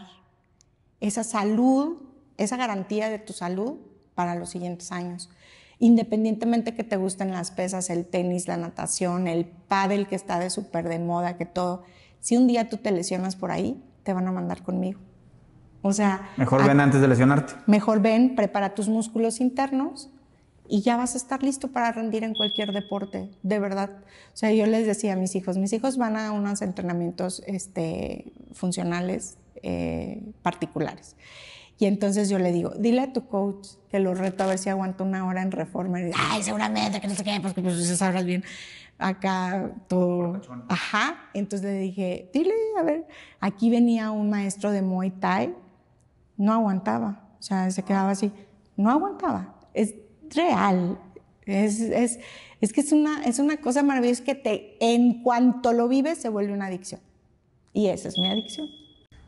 esa salud, esa garantía de tu salud para los siguientes años. Independientemente que te gusten las pesas, el tenis, la natación, el pádel que está de súper de moda, que todo, si un día tú te lesionas por ahí, te van a mandar conmigo. Mejor ven antes de lesionarte. Mejor ven, prepara tus músculos internos y ya vas a estar listo para rendir en cualquier deporte, de verdad. O sea, yo les decía a mis hijos, mis hijos van a unos entrenamientos este, funcionales eh, particulares. Y entonces yo le digo, dile a tu coach que lo reto a ver si aguanta una hora en reforma. Y dice, ay, seguramente, que no sé qué, porque pues, pues sabrás bien acá todo. Ajá. Entonces le dije, dile, a ver, aquí venía un maestro de Muay Thai no aguantaba, o sea, se quedaba así, no aguantaba, es real, es, es, que es una, es una cosa maravillosa que te, en cuanto lo vives se vuelve una adicción. Y esa es mi adicción.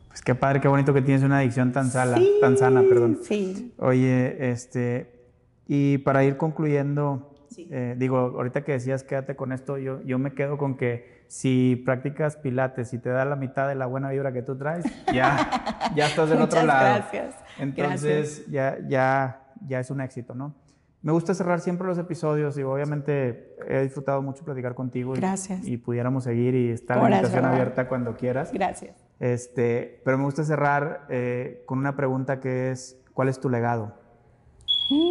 Pues qué padre, qué bonito que tienes una adicción tan, sana, tan sana, perdón. Sí. Oye, este, y para ir concluyendo, eh, digo, ahorita que decías quédate con esto, yo, yo me quedo con que si practicas pilates y te da la mitad de la buena vibra que tú traes, [LAUGHS] ya, ya estás del otro lado. Gracias. Entonces, Ya, ya, ya es un éxito, ¿no? Me gusta cerrar siempre los episodios y obviamente he disfrutado mucho platicar contigo. Gracias. Y, pudiéramos seguir y está la invitación abierta cuando quieras. Gracias. Este, pero me gusta cerrar eh, con una pregunta que es, ¿cuál es tu legado?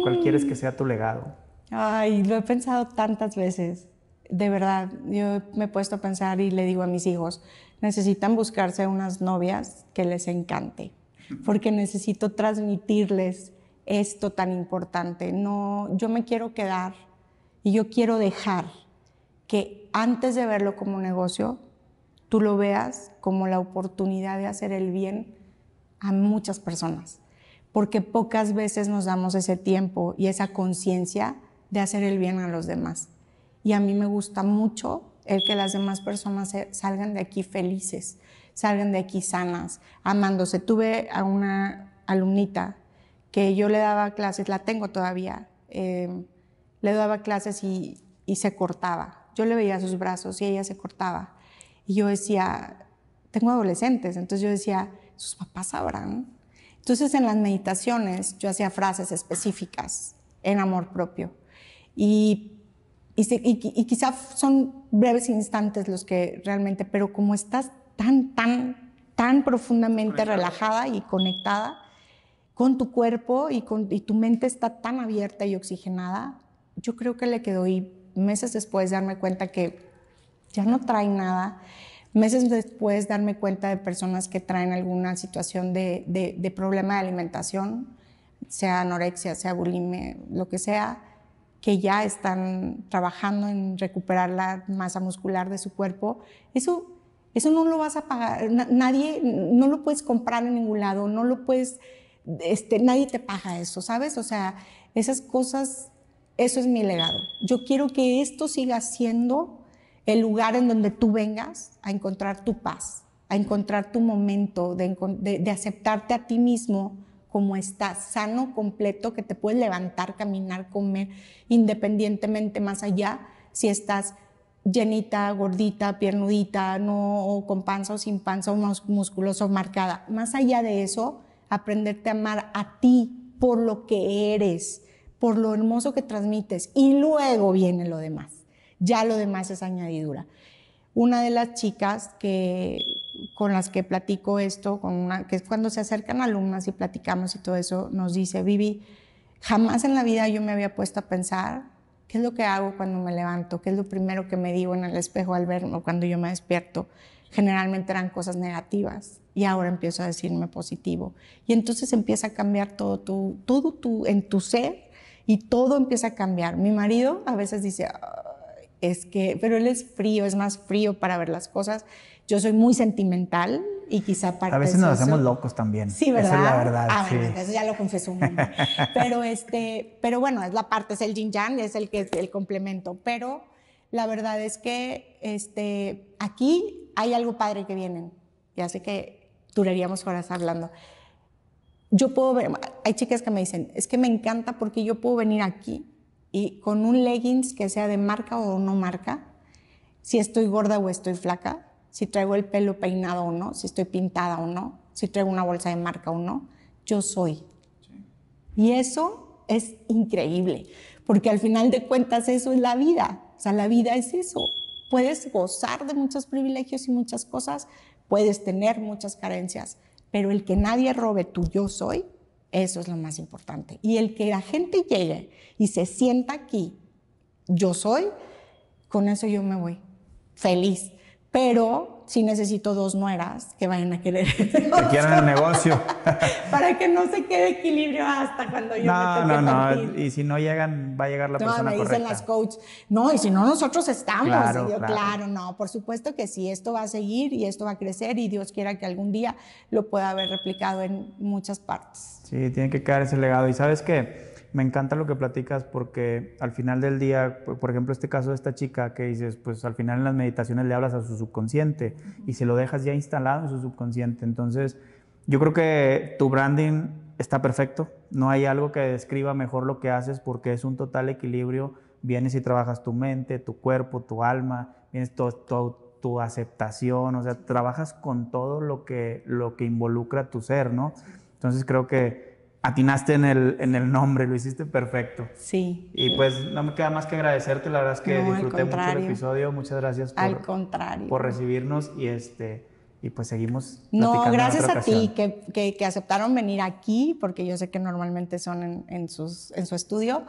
¿Cuál quieres que mm. sea tu legado? Ay, lo he pensado tantas veces de verdad, yo me he puesto a pensar y le digo a mis hijos, necesitan buscarse unas novias que les encante, porque necesito transmitirles esto tan importante. No, yo me quiero quedar y yo quiero dejar que antes de verlo como negocio, tú lo veas como la oportunidad de hacer el bien a muchas personas, porque pocas veces nos damos ese tiempo y esa conciencia de hacer el bien a los demás y a mí me gusta mucho el que las demás personas salgan de aquí felices, salgan de aquí sanas, amándose. Tuve a una alumnita que yo le daba clases, la tengo todavía, em, le daba clases y, y se cortaba. Yo le veía sus brazos y ella se cortaba. Y yo decía, tengo adolescentes, entonces yo decía, sus papás sabrán. Entonces en las meditaciones yo hacía frases específicas en amor propio. Y y, quizá son breves instantes los que realmente, pero como estás tan, tan, tan profundamente relajada y conectada con tu cuerpo y, con, y tu mente está tan abierta y oxigenada, yo creo que le quedó y meses después darme cuenta que ya no trae nada, meses después darme cuenta de personas que traen alguna situación de, de, de problema de alimentación, sea anorexia, sea bulimia, lo que sea, que ya están trabajando en recuperar la masa muscular de su cuerpo, eso, eso no lo vas a pagar, nadie, no lo puedes comprar en ningún lado, no lo puedes, este, nadie te paga eso, ¿sabes? O sea, esas cosas, eso es mi legado. Yo quiero que esto siga siendo el lugar en donde tú vengas a encontrar tu paz, a encontrar tu momento, de aceptarte a ti mismo, como estás, sano, completo, que te puedes levantar, caminar, comer, independientemente más allá, si estás llenita, gordita, piernudita, no o con panza o sin panza, o musculosa marcada. Más allá de eso, aprenderte a amar a ti por lo que eres, por lo hermoso que transmites. Y luego viene lo demás. Ya lo demás es añadidura. Una de las chicas que con las que platico esto, con una, que es cuando se acercan alumnas y platicamos y todo eso, nos dice, Vivi, jamás en la vida yo me había puesto a pensar qué es lo que hago cuando me levanto, qué es lo primero que me digo en el espejo al verme o cuando yo me despierto. Generalmente eran cosas negativas y ahora empiezo a decirme positivo. Y entonces empieza a cambiar todo todo tu, en tu ser y todo empieza a cambiar. Mi marido a veces dice, es que, pero él es frío, es más frío para ver las cosas yo soy muy sentimental y quizá para A veces nos hacemos locos también. Sí, ¿verdad? Esa es la verdad. Ah, eso ya lo confesó un [LAUGHS] pero, este, pero bueno, es la parte, es el yin yang, es el, que, es el complemento. Pero la verdad es que este, aquí hay algo padre que vienen. Ya sé que duraríamos horas hablando. Yo puedo ver, hay chicas que me dicen, es que me encanta porque yo puedo venir aquí y con un leggings que sea de marca o no marca, si estoy gorda o estoy flaca, si traigo el pelo peinado o no, si estoy pintada o no, si traigo una bolsa de marca o no, yo soy. Y eso es increíble, porque al final de cuentas eso es la vida, o sea, la vida es eso. Puedes gozar de muchos privilegios y muchas cosas, puedes tener muchas carencias, pero el que nadie robe tu yo soy, eso es lo más importante. Y el que la gente llegue y se sienta aquí, yo soy, con eso yo me voy feliz pero sí necesito dos nueras que vayan a querer. [LAUGHS] Que quieran el negocio. [LAUGHS] Para que no se quede equilibrio hasta cuando yo me toque No, no, y si no llegan, va a llegar la persona no, me dicen las coach, no, y si no, nosotros estamos. Claro, claro. claro, no, por supuesto que sí, esto va a seguir y esto va a crecer y Dios quiera que algún día lo pueda haber replicado en muchas partes. Sí, tiene que quedar ese legado. ¿Y sabes qué? me encanta lo que platicas porque al final del día, por ejemplo, este caso de esta chica que dices, pues al final en las meditaciones le hablas a su subconsciente y se lo dejas ya instalado en su subconsciente. Entonces, yo creo que tu branding está perfecto. No hay algo que describa mejor lo que haces porque es un total equilibrio. Vienes y trabajas tu mente, tu cuerpo, tu alma, vienes tu aceptación, o sea, trabajas con todo lo que, lo que involucra tu ser, ¿no? Entonces creo que atinaste en el, en el nombre, lo hiciste perfecto. Sí. Y pues no me queda más que agradecerte, la verdad es que disfruté mucho el episodio, muchas gracias por, al contrario. por recibirnos y este y pues seguimos. No, gracias a ti que, que, que, aceptaron venir aquí, porque yo sé que normalmente son en, en, sus, en su estudio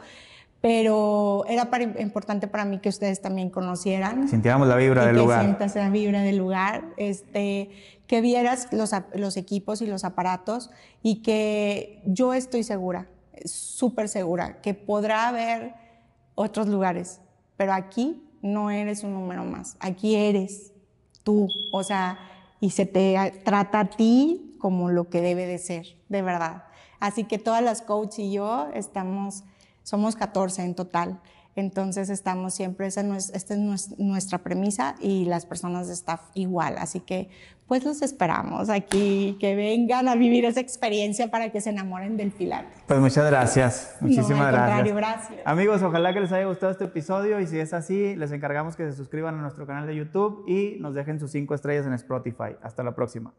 pero era importante para mí que ustedes también conocieran. Sintiéramos la vibra del que lugar. Sientas la vibra del lugar, este, que vieras los, los equipos y los aparatos y que yo estoy segura, súper segura, que podrá haber otros lugares, pero aquí no eres un número más, aquí eres tú, o sea, y se te trata a ti como lo que debe de ser, de verdad. Así que todas las coaches y yo estamos somos 14 en total. Entonces estamos siempre, esa es, esta es nuestra premisa y las personas de staff igual. Así que pues los esperamos aquí, que vengan a vivir esa experiencia para que se enamoren del Pilates. Pues muchas gracias, muchísimas gracias. Amigos, ojalá que les haya gustado este episodio y si es así, les encargamos que se suscriban a nuestro canal de YouTube y nos dejen sus cinco estrellas en Spotify. Hasta la próxima.